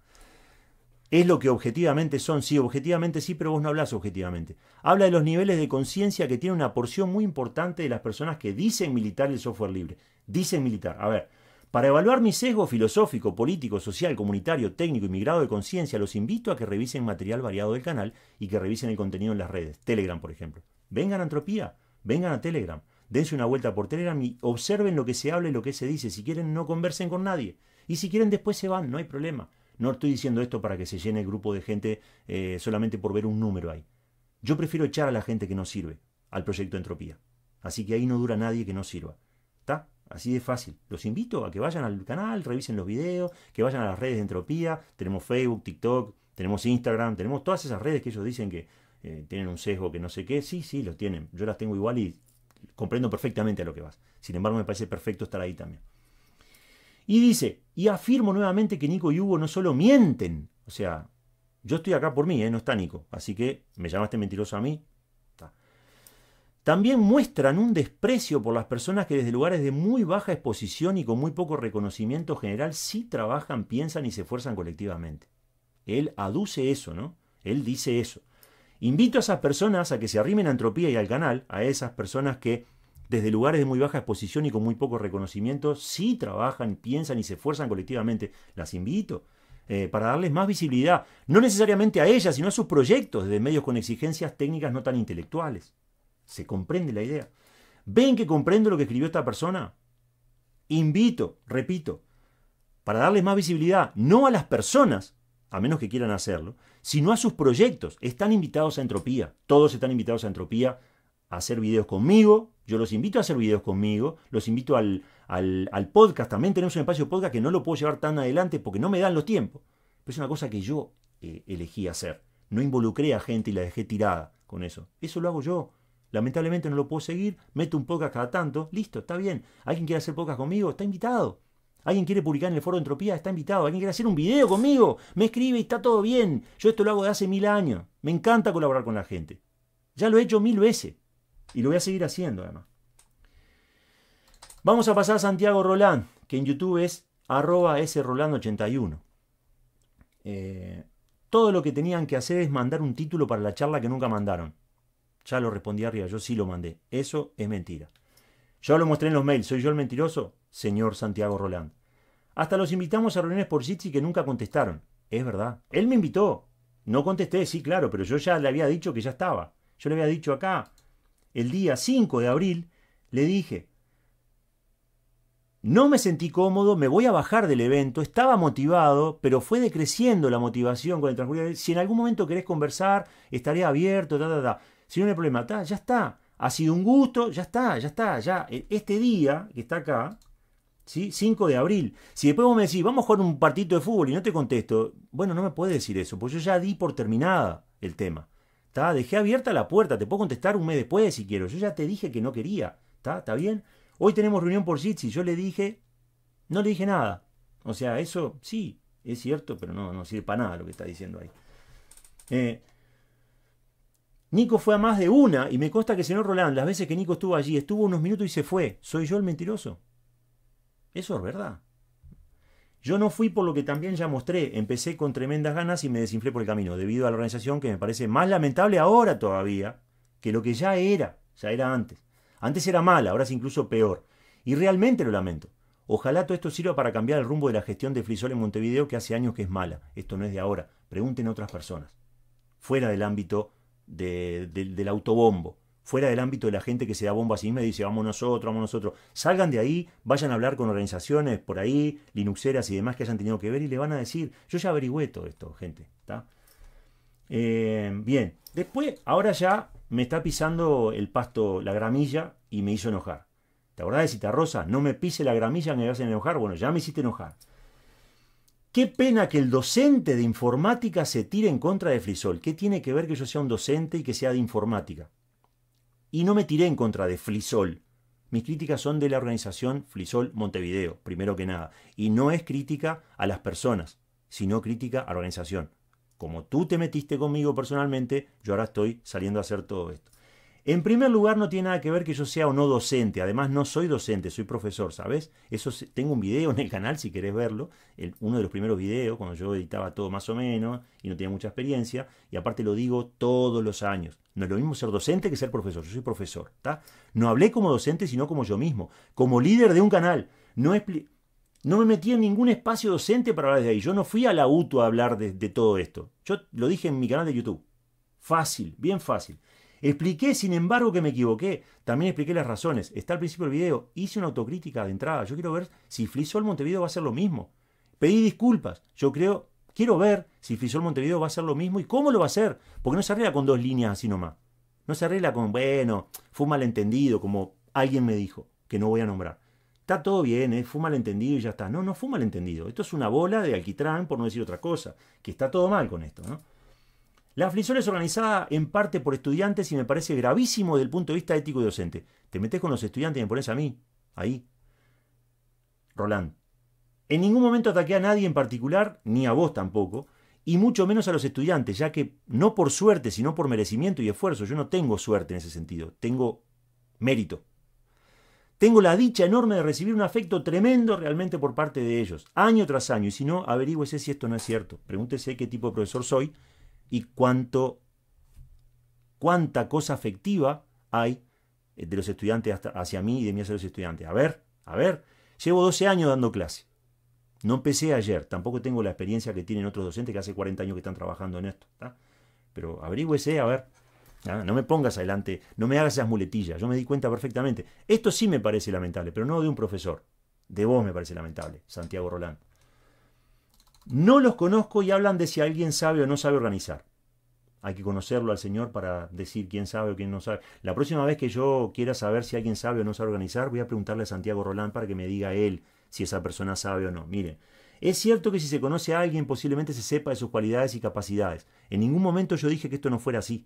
A: es lo que objetivamente son. Sí, objetivamente sí, pero vos no hablas objetivamente. Habla de los niveles de conciencia que tiene una porción muy importante de las personas que dicen militar el software libre. Dicen militar. A ver, para evaluar mi sesgo filosófico, político, social, comunitario, técnico y mi grado de conciencia, los invito a que revisen material variado del canal y que revisen el contenido en las redes. Telegram, por ejemplo. Vengan a Antropía, vengan a Telegram. Dense una vuelta por Telegram y observen lo que se habla y lo que se dice. Si quieren, no conversen con nadie. Y si quieren, después se van, no hay problema. No estoy diciendo esto para que se llene el grupo de gente eh, solamente por ver un número ahí. Yo prefiero echar a la gente que no sirve al proyecto Entropía. Así que ahí no dura nadie que no sirva. ¿Está? Así de fácil. Los invito a que vayan al canal, revisen los videos, que vayan a las redes de Entropía. Tenemos Facebook, TikTok, tenemos Instagram, tenemos todas esas redes que ellos dicen que eh, tienen un sesgo, que no sé qué. Sí, sí, los tienen. Yo las tengo igual y comprendo perfectamente a lo que vas. Sin embargo, me parece perfecto estar ahí también. Y dice, y afirmo nuevamente que Nico y Hugo no solo mienten, o sea, yo estoy acá por mí, ¿eh? no está Nico, así que me llamaste mentiroso a mí. También muestran un desprecio por las personas que desde lugares de muy baja exposición y con muy poco reconocimiento general sí trabajan, piensan y se esfuerzan colectivamente. Él aduce eso, ¿no? Él dice eso. Invito a esas personas a que se arrimen a Entropía y al canal, a esas personas que desde lugares de muy baja exposición y con muy poco reconocimiento, sí trabajan, piensan y se esfuerzan colectivamente. Las invito eh, para darles más visibilidad, no necesariamente a ellas, sino a sus proyectos desde medios con exigencias técnicas no tan intelectuales. Se comprende la idea. ¿Ven que comprendo lo que escribió esta persona? Invito, repito, para darles más visibilidad, no a las personas, a menos que quieran hacerlo, sino a sus proyectos. Están invitados a Entropía. Todos están invitados a Entropía hacer videos conmigo. Yo los invito a hacer videos conmigo. Los invito al, al, podcast. También tenemos un espacio de podcast que no lo puedo llevar tan adelante porque no me dan los tiempos. Pero es una cosa que yo eh, elegí hacer. No involucré a gente y la dejé tirada con eso. Eso lo hago yo. Lamentablemente no lo puedo seguir. Meto un podcast cada tanto. Listo, está bien. ¿Alguien quiere hacer podcast conmigo? Está invitado. ¿Alguien quiere publicar en el foro de Entropía? Está invitado. ¿Alguien quiere hacer un video conmigo? Me escribe y está todo bien. Yo esto lo hago de hace mil años. Me encanta colaborar con la gente. Ya lo he hecho mil veces. Y lo voy a seguir haciendo además. Vamos a pasar a Santiago Roland, que en YouTube es arroba sroland81. Eh, todo lo que tenían que hacer es mandar un título para la charla que nunca mandaron. Ya lo respondí arriba, yo sí lo mandé. Eso es mentira. Yo lo mostré en los mails, ¿soy yo el mentiroso? Señor Santiago Roland. Hasta los invitamos a reuniones por Jitsi que nunca contestaron. Es verdad. Él me invitó. No contesté, sí, claro, pero yo ya le había dicho que ya estaba. Yo le había dicho acá, el día 5 de abril, le dije, no me sentí cómodo, me voy a bajar del evento, estaba motivado, pero fue decreciendo la motivación con el transcurso. Si en algún momento querés conversar, estaré abierto, Si no hay problema, ta, ya está. Ha sido un gusto, ya está, ya está, ya. E, este día que está acá, ¿sí? 5 de abril. Si después vos me decís, vamos a jugar un partito de fútbol y no te contesto, bueno, no me puedes decir eso, porque yo ya di por terminada el tema está Dejé abierta la puerta, te puedo contestar un mes después si quiero. Yo ya te dije que no quería, ¿está? ¿Está bien? Hoy tenemos reunión por y yo le dije, no le dije nada. O sea, eso sí, es cierto, pero no, no sirve para nada lo que está diciendo ahí. Eh, Nico fue a más de una y me consta que señor Roland, las veces que Nico estuvo allí, estuvo unos minutos y se fue. ¿Soy yo el mentiroso? Eso es verdad. Yo no fui por lo que también ya mostré. Empecé con tremendas ganas y me desinflé por el camino, debido a la organización que me parece más lamentable ahora todavía que lo que ya era, ya era antes. Antes era mala, ahora es incluso peor. Y realmente lo lamento. Ojalá todo esto sirva para cambiar el rumbo de la gestión de Frisol en Montevideo, que hace años que es mala. Esto no es de ahora. Pregunten a otras personas. Fuera del ámbito del autobombo fuera del ámbito de la gente que se da bombas y me dice, vamos nosotros, vamos nosotros. Salgan de ahí, vayan a hablar con organizaciones por ahí, linuxeras y demás que hayan tenido que ver y le van a decir, yo ya averigüé todo esto, gente. ¿está? Eh, bien, después, ahora ya me está pisando el pasto, la gramilla, y me hizo enojar. ¿Te acordás de Cita Rosa? No me pise la gramilla, me vas a enojar. Bueno, ya me hiciste enojar. Qué pena que el docente de informática se tire en contra de Frisol. ¿Qué tiene que ver que yo sea un docente y que sea de informática? Y no me tiré en contra de Flisol. Mis críticas son de la organización Flisol Montevideo, primero que nada. Y no es crítica a las personas, sino crítica a la organización. Como tú te metiste conmigo personalmente, yo ahora estoy saliendo a hacer todo esto. En primer lugar, no tiene nada que ver que yo sea o no docente. Además, no soy docente, soy profesor, ¿sabes? Eso tengo un video en el canal si querés verlo, uno de los primeros videos cuando yo editaba todo más o menos y no tenía mucha experiencia y aparte lo digo todos los años. No es lo mismo ser docente que ser profesor. Yo soy profesor, ¿está? No hablé como docente, sino como yo mismo, como líder de un canal. No no me metí en ningún espacio docente para hablar de ahí. Yo no fui a la UTU a hablar de todo esto. Yo lo dije en mi canal de YouTube. Fácil, bien fácil. Expliqué, sin embargo, que me equivoqué. También expliqué las razones. Está al principio del video. Hice una autocrítica de entrada. Yo quiero ver si Flisol Montevideo va a hacer lo mismo. Pedí disculpas. Yo creo, quiero ver si Flisol Montevideo va a hacer lo mismo y cómo lo va a hacer. Porque no se arregla con dos líneas así nomás. No se arregla con, bueno, fue un malentendido, como alguien me dijo, que no voy a nombrar. Está todo bien, ¿eh? fue un malentendido y ya está. No, no fue un malentendido. Esto es una bola de alquitrán, por no decir otra cosa, que está todo mal con esto, ¿no? La aflicción es organizada en parte por estudiantes y me parece gravísimo desde el punto de vista ético y docente. Te metes con los estudiantes y me pones a mí, ahí. Roland, en ningún momento ataqué a nadie en particular, ni a vos tampoco, y mucho menos a los estudiantes, ya que no por suerte, sino por merecimiento y esfuerzo. Yo no tengo suerte en ese sentido, tengo mérito. Tengo la dicha enorme de recibir un afecto tremendo realmente por parte de ellos, año tras año, y si no, averígüese si esto no es cierto. Pregúntese qué tipo de profesor soy y cuánto, cuánta cosa afectiva hay eh, de los estudiantes hacia mí y de mí hacia los estudiantes. A ver, a ver, llevo 12 años dando clase. No empecé ayer, tampoco tengo la experiencia que tienen otros docentes que hace 40 años que están trabajando en esto. Pero ese, a ver, no me pongas adelante, no me hagas esas muletillas, yo me di cuenta perfectamente. Esto sí me parece lamentable, pero no de un profesor, de vos me parece lamentable, Santiago Rolán. No los conozco y hablan de si alguien sabe o no sabe organizar. Hay que conocerlo al Señor para decir quién sabe o quién no sabe. La próxima vez que yo quiera saber si alguien sabe o no sabe organizar, voy a preguntarle a Santiago Roland para que me diga él si esa persona sabe o no. Mire, es cierto que si se conoce a alguien posiblemente se sepa de sus cualidades y capacidades. En ningún momento yo dije que esto no fuera así.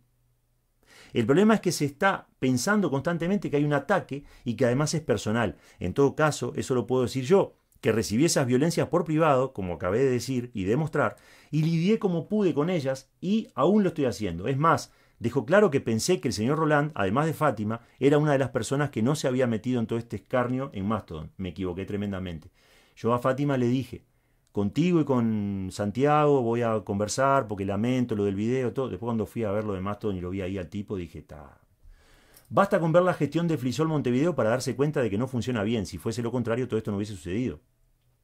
A: El problema es que se está pensando constantemente que hay un ataque y que además es personal. En todo caso, eso lo puedo decir yo que recibí esas violencias por privado, como acabé de decir y demostrar, y lidié como pude con ellas y aún lo estoy haciendo. Es más, dejó claro que pensé que el señor Roland, además de Fátima, era una de las personas que no se había metido en todo este escarnio en Mastodon. Me equivoqué tremendamente. Yo a Fátima le dije, contigo y con Santiago voy a conversar porque lamento lo del video, todo. Después cuando fui a ver lo de Mastodon y lo vi ahí al tipo, dije, está Basta con ver la gestión de Flisol Montevideo para darse cuenta de que no funciona bien. Si fuese lo contrario, todo esto no hubiese sucedido.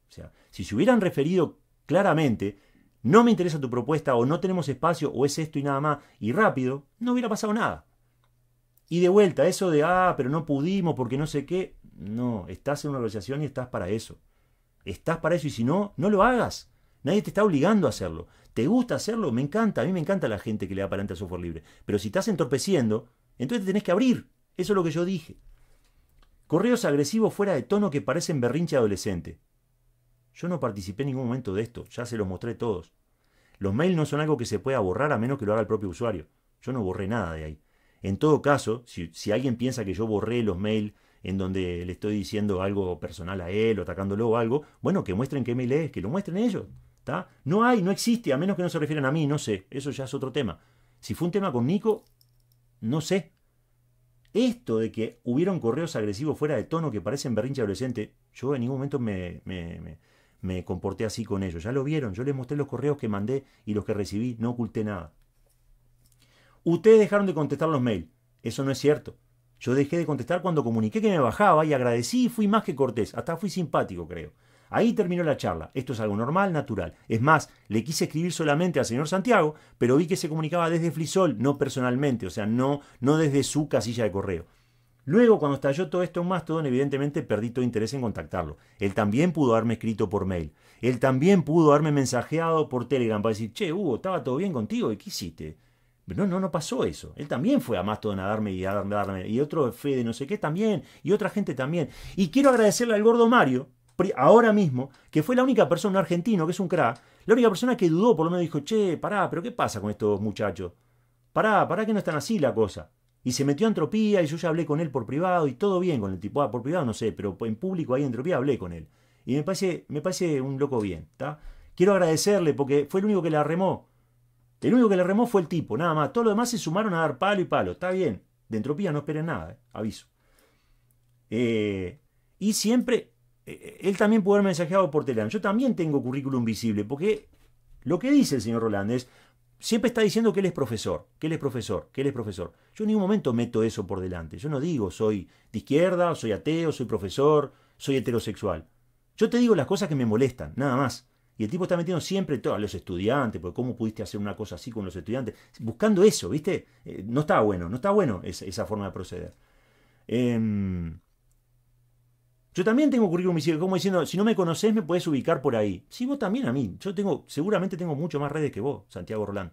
A: O sea, si se hubieran referido claramente, no me interesa tu propuesta o no tenemos espacio o es esto y nada más, y rápido, no hubiera pasado nada. Y de vuelta, eso de, ah, pero no pudimos porque no sé qué, no, estás en una negociación y estás para eso. Estás para eso y si no, no lo hagas. Nadie te está obligando a hacerlo. ¿Te gusta hacerlo? Me encanta, a mí me encanta la gente que le da para adelante software libre. Pero si estás entorpeciendo, entonces te tenés que abrir. Eso es lo que yo dije. Correos agresivos fuera de tono que parecen berrinche adolescente. Yo no participé en ningún momento de esto, ya se los mostré todos. Los mails no son algo que se pueda borrar a menos que lo haga el propio usuario. Yo no borré nada de ahí. En todo caso, si, alguien piensa que yo borré los mails en donde le estoy diciendo algo personal a él o atacándolo o algo, bueno, que muestren qué mail es, que lo muestren ellos. No hay, no existe, a menos que no se refieran a mí, no sé. Eso ya es otro tema. Si fue un tema con Nico, no sé. Esto de que hubieron correos agresivos fuera de tono que parecen berrinche adolescente, yo en ningún momento me, me, me, comporté así con ellos. Ya lo vieron, yo les mostré los correos que mandé y los que recibí, no oculté nada. Ustedes dejaron de contestar los mails. Eso no es cierto. Yo dejé de contestar cuando comuniqué que me bajaba y agradecí y fui más que cortés. Hasta fui simpático, creo. Ahí terminó la charla. Esto es algo normal, natural. Es más, le quise escribir solamente al señor Santiago, pero vi que se comunicaba desde Flisol, no personalmente, o sea, no, no desde su casilla de correo. Luego, cuando estalló todo esto en Mastodon, evidentemente perdí todo interés en contactarlo. Él también pudo haberme escrito por mail. Él también pudo haberme mensajeado por Telegram para decir, che, Hugo, estaba todo bien contigo, ¿y qué hiciste? no, no, no pasó eso. Él también fue a Mastodon a darme y a darme. Y otro de no sé qué también. Y otra gente también. Y quiero agradecerle al gordo Mario, ahora mismo, que fue la única persona, un argentino, que es un crack, la única persona que dudó, por lo menos dijo, che, pará, pero ¿qué pasa con estos muchachos? Pará, pará que no están así la cosa. Y se metió a entropía y yo ya hablé con él por privado y todo bien con el tipo. Ah, por privado no sé, pero en público ahí en entropía hablé con él. Y me parece, me parece un loco bien, ¿está? Quiero agradecerle porque fue el único que la remó. El único que la remó fue el tipo, nada más. Todos los demás se sumaron a dar palo y palo. Está bien. De entropía no esperen nada, eh, aviso. Eh, y siempre él también puede haber mensajeado por Telegram. Yo también tengo currículum visible, porque lo que dice el señor Roland es, siempre está diciendo que él es profesor, que él es profesor, que él es profesor. Yo en ningún momento meto eso por delante. Yo no digo soy de izquierda, soy ateo, soy profesor, soy heterosexual. Yo te digo las cosas que me molestan, nada más. Y el tipo está metiendo siempre todo a los estudiantes, porque cómo pudiste hacer una cosa así con los estudiantes, buscando eso, ¿viste? Eh, no está bueno, no está bueno esa, esa forma de proceder. Em, yo también tengo currículum como diciendo, si no me conoces me podés ubicar por ahí. Sí, vos también a mí. Yo tengo, seguramente tengo mucho más redes que vos, Santiago Roland.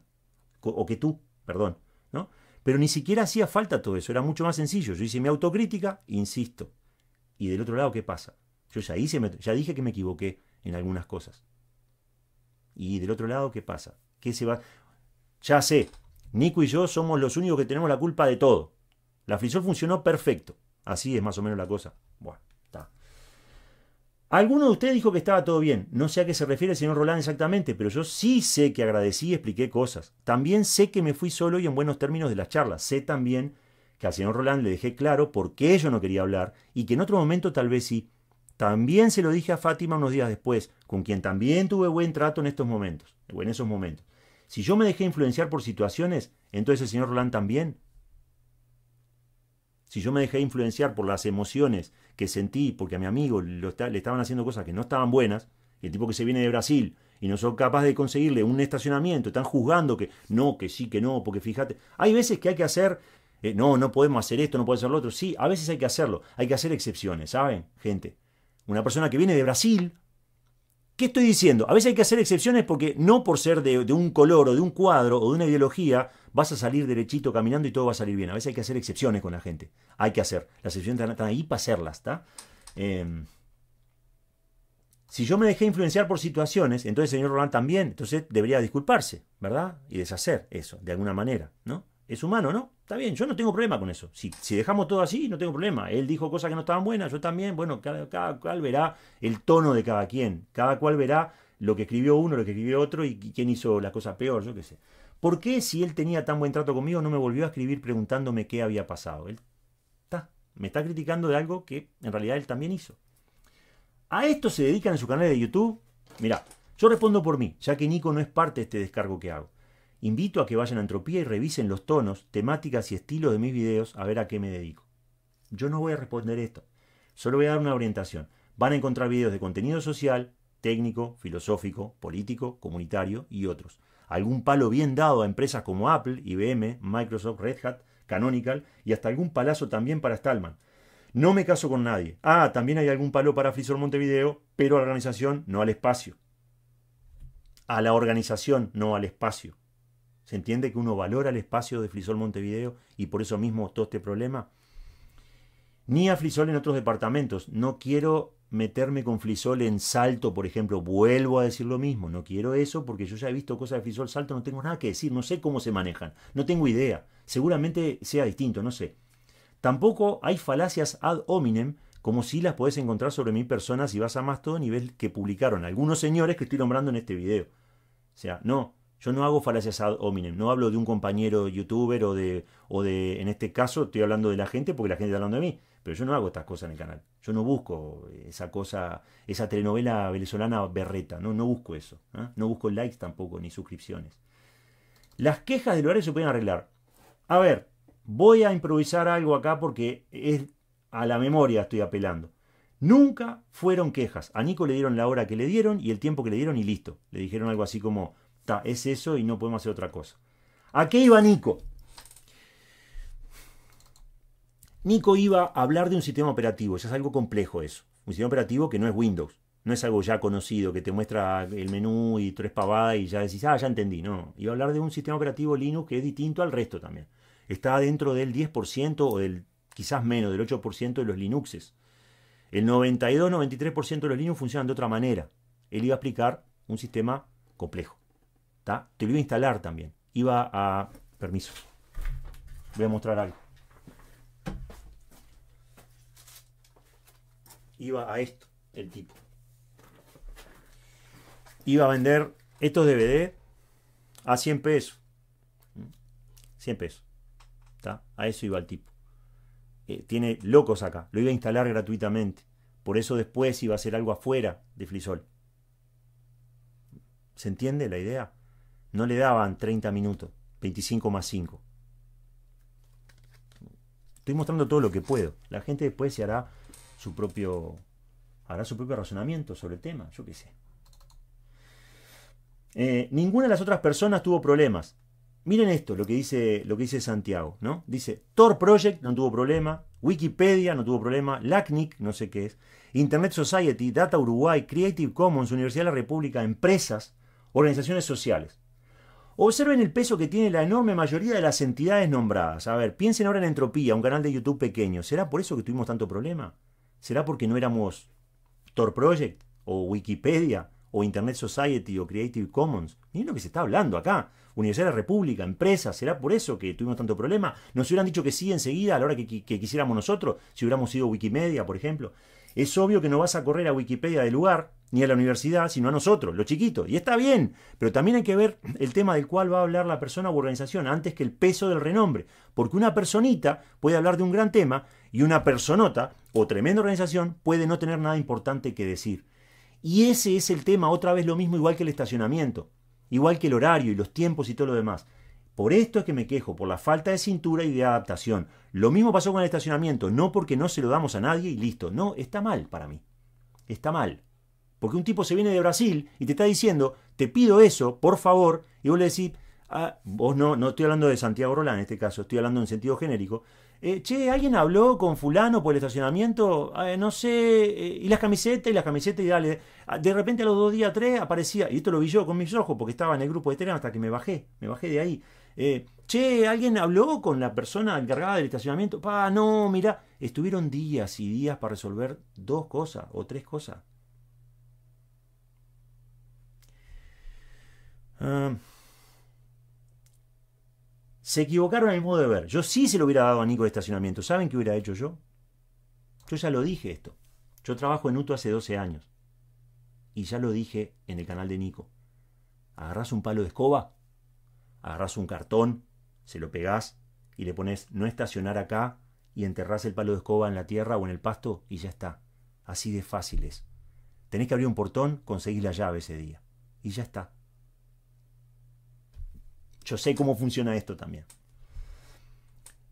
A: O que tú, perdón. ¿no? Pero ni siquiera hacía falta todo eso, era mucho más sencillo. Yo hice mi autocrítica, insisto. Y del otro lado, ¿qué pasa? Yo ya hice, ya dije que me equivoqué en algunas cosas. Y del otro lado, ¿qué pasa? ¿Qué se va? Ya sé, Nico y yo somos los únicos que tenemos la culpa de todo. La frisol funcionó perfecto. Así es más o menos la cosa. Bueno. Alguno de ustedes dijo que estaba todo bien. No sé a qué se refiere el señor Roland exactamente, pero yo sí sé que agradecí y expliqué cosas. También sé que me fui solo y en buenos términos de las charlas. Sé también que al señor Roland le dejé claro por qué yo no quería hablar y que en otro momento tal vez sí. También se lo dije a Fátima unos días después, con quien también tuve buen trato en estos momentos, o en esos momentos. Si yo me dejé influenciar por situaciones, entonces el señor Roland también. Si yo me dejé influenciar por las emociones que sentí, porque a mi amigo le estaban haciendo cosas que no estaban buenas, y el tipo que se viene de Brasil y no son capaz de conseguirle un estacionamiento, están juzgando que no, que sí, que no, porque fíjate, hay veces que hay que hacer, eh, no, no podemos hacer esto, no podemos hacer lo otro, sí, a veces hay que hacerlo, hay que hacer excepciones, ¿saben? Gente, una persona que viene de Brasil ¿Qué estoy diciendo? A veces hay que hacer excepciones porque no por ser de, un color o de un cuadro o de una ideología vas a salir derechito caminando y todo va a salir bien. A veces hay que hacer excepciones con la gente. Hay que hacer. Las excepciones están, ahí para hacerlas, ¿está? Em, si yo me dejé influenciar por situaciones, entonces el señor Roland también, entonces debería disculparse, ¿verdad? Y deshacer eso, de alguna manera, ¿no? Es humano, ¿no? Está bien, yo no tengo problema con eso. Si, dejamos todo así, no tengo problema. Él dijo cosas que no estaban buenas, yo también. Bueno, cada, cual verá el tono de cada quien. Cada cual verá lo que escribió uno, lo que escribió otro y, quién hizo la cosa peor, yo qué sé. ¿Por qué si él tenía tan buen trato conmigo no me volvió a escribir preguntándome qué había pasado? Él está, me está criticando de algo que en realidad él también hizo. A esto se dedican en su canal de YouTube. Mirá, yo respondo por mí, ya que Nico no es parte de este descargo que hago. Invito a que vayan a Entropía y revisen los tonos, temáticas y estilos de mis videos a ver a qué me dedico. Yo no voy a responder esto, solo voy a dar una orientación. Van a encontrar videos de contenido social, técnico, filosófico, político, comunitario y otros. Algún palo bien dado a empresas como Apple, IBM, Microsoft, Red Hat, Canonical y hasta algún palazo también para Stallman. No me caso con nadie. Ah, también hay algún palo para Frisor Montevideo, pero a la organización, no al espacio. A la organización, no al espacio. Se entiende que uno valora el espacio de Frisol Montevideo y por eso mismo todo este problema. Ni a Frisol en otros departamentos. No quiero meterme con Frisol en Salto, por ejemplo. Vuelvo a decir lo mismo. No quiero eso porque yo ya he visto cosas de Frisol Salto. No tengo nada que decir. No sé cómo se manejan. No tengo idea. Seguramente sea distinto. No sé. Tampoco hay falacias ad hominem como si las podés encontrar sobre mil personas si vas a más todo nivel que publicaron algunos señores que estoy nombrando en este video. O sea, no, yo no hago falacias ad hominem, no hablo de un compañero youtuber o de, de, en este caso, estoy hablando de la gente porque la gente está hablando de mí, pero yo no hago estas cosas en el canal. Yo no busco esa cosa, esa telenovela venezolana berreta, no, no busco eso. ¿eh? No busco likes tampoco, ni suscripciones. Las quejas del horario se pueden arreglar. A ver, voy a improvisar algo acá porque es a la memoria estoy apelando. Nunca fueron quejas. A Nico le dieron la hora que le dieron y el tiempo que le dieron y listo. Le dijeron algo así como es eso y no podemos hacer otra cosa. ¿A qué iba Nico? Nico iba a hablar de un sistema operativo, ya es algo complejo eso. Un sistema operativo que no es Windows, no es algo ya conocido, que te muestra el menú y tres pavadas y ya decís, ah, ya entendí. No, iba a hablar de un sistema operativo Linux que es distinto al resto también. Está dentro del 10% o del quizás menos, del 8% de los Linuxes. El 92-93% de los Linux funcionan de otra manera. Él iba a explicar un sistema complejo. Te lo iba a instalar también. Iba a... Permiso. Voy a mostrar algo. Iba a esto, el tipo. Iba a vender estos DVD a 100 pesos. 100 pesos. A eso iba el tipo. Eh, tiene locos acá. Lo iba a instalar gratuitamente. Por eso después iba a hacer algo afuera de Flisol. ¿Se entiende la idea? no le daban 30 minutos, 25 más 5. Estoy mostrando todo lo que puedo. La gente después se hará su propio hará su propio razonamiento sobre el tema, yo qué sé. Eh, ninguna de las otras personas tuvo problemas. Miren esto, lo que dice, lo que dice Santiago, ¿no? Dice, Tor Project no tuvo problema, Wikipedia no tuvo problema, LACNIC, no sé qué es, Internet Society, Data Uruguay, Creative Commons, Universidad de la República, empresas, organizaciones sociales. Observen el peso que tiene la enorme mayoría de las entidades nombradas. A ver, piensen ahora en Entropía, un canal de YouTube pequeño. ¿Será por eso que tuvimos tanto problema? ¿Será porque no éramos Tor Project o Wikipedia o Internet Society o Creative Commons? Miren lo que se está hablando acá. Universidad de la República, empresas, ¿será por eso que tuvimos tanto problema? ¿Nos hubieran dicho que sí enseguida a la hora que, que quisiéramos nosotros? Si hubiéramos sido Wikimedia, por ejemplo es obvio que no vas a correr a Wikipedia del lugar, ni a la universidad, sino a nosotros, los chiquitos. Y está bien, pero también hay que ver el tema del cual va a hablar la persona u organización antes que el peso del renombre, porque una personita puede hablar de un gran tema y una personota o tremenda organización puede no tener nada importante que decir. Y ese es el tema, otra vez lo mismo, igual que el estacionamiento, igual que el horario y los tiempos y todo lo demás. Por esto es que me quejo, por la falta de cintura y de adaptación. Lo mismo pasó con el estacionamiento, no porque no se lo damos a nadie y listo. No, está mal para mí. Está mal. Porque un tipo se viene de Brasil y te está diciendo, te pido eso, por favor, y vos le decís, ah, vos no, no estoy hablando de Santiago Rolán en este caso, estoy hablando en sentido genérico. Eh, che, ¿alguien habló con fulano por el estacionamiento? Ah, no sé, eh, y las camisetas, y las camisetas, y dale. Ah, de repente a los dos días, tres, aparecía, y esto lo vi yo con mis ojos, porque estaba en el grupo de Telegram hasta que me bajé, me bajé de ahí eh, che, ¿alguien habló con la persona encargada del estacionamiento? Pa, no, mira, estuvieron días y días para resolver dos cosas o tres cosas. Ah, se equivocaron en el modo de ver. Yo sí se lo hubiera dado a Nico de estacionamiento. ¿Saben qué hubiera hecho yo? Yo ya lo dije esto. Yo trabajo en UTO hace 12 años. Y ya lo dije en el canal de Nico. Agarras un palo de escoba agarras un cartón, se lo pegás y le pones no estacionar acá y enterrás el palo de escoba en la tierra o en el pasto y ya está. Así de fácil es. Tenés que abrir un portón, conseguís la llave ese día. Y ya está. Yo sé cómo funciona esto también.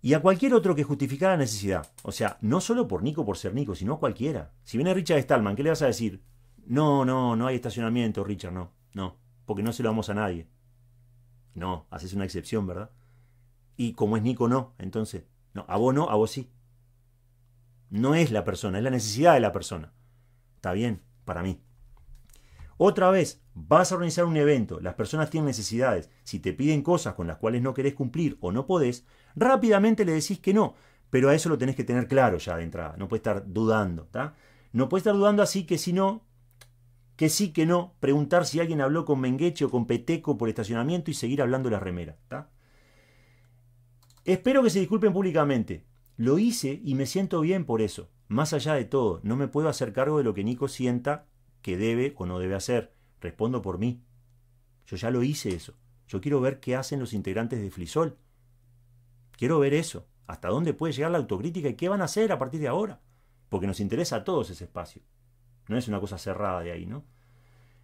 A: Y a cualquier otro que justificara la necesidad. O sea, no solo por Nico por ser Nico, sino cualquiera. Si viene Richard Stallman, ¿qué le vas a decir? No, no, no hay estacionamiento, Richard, no. No, porque no se lo damos a nadie. No, haces una excepción, ¿verdad? Y como es Nico, no. Entonces, no, a vos no, a vos sí. No es la persona, es la necesidad de la persona. Está bien, para mí. Otra vez, vas a organizar un evento, las personas tienen necesidades. Si te piden cosas con las cuales no querés cumplir o no podés, rápidamente le decís que no. Pero a eso lo tenés que tener claro ya de entrada, no puedes estar dudando, está No puedes estar dudando así que si no, que sí, que no, preguntar si alguien habló con Mengueche o con Peteco por estacionamiento y seguir hablando la remera. Espero que se disculpen públicamente. Lo hice y me siento bien por eso. Más allá de todo, no me puedo hacer cargo de lo que Nico sienta que debe o no debe hacer. Respondo por mí. Yo ya lo hice eso. Yo quiero ver qué hacen los integrantes de Flisol. Quiero ver eso. ¿Hasta dónde puede llegar la autocrítica y qué van a hacer a partir de ahora? Porque nos interesa a todos ese espacio. No es una cosa cerrada de ahí, ¿no?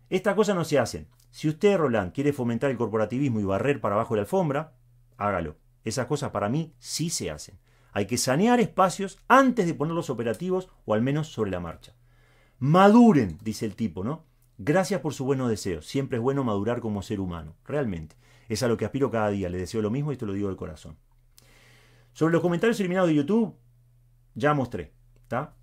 A: Estas cosas no se hacen. Si usted, Roland, quiere fomentar el corporativismo y barrer para abajo la alfombra, hágalo. Esas cosas para mí sí se hacen. Hay que sanear espacios antes de ponerlos operativos o al menos sobre la marcha. Maduren, dice el tipo, ¿no? Gracias por su buenos deseo. Siempre es bueno madurar como ser humano, realmente. Es a lo que aspiro cada día. le deseo lo mismo y esto lo digo del corazón. Sobre los comentarios eliminados de YouTube, ya mostré. ¿está?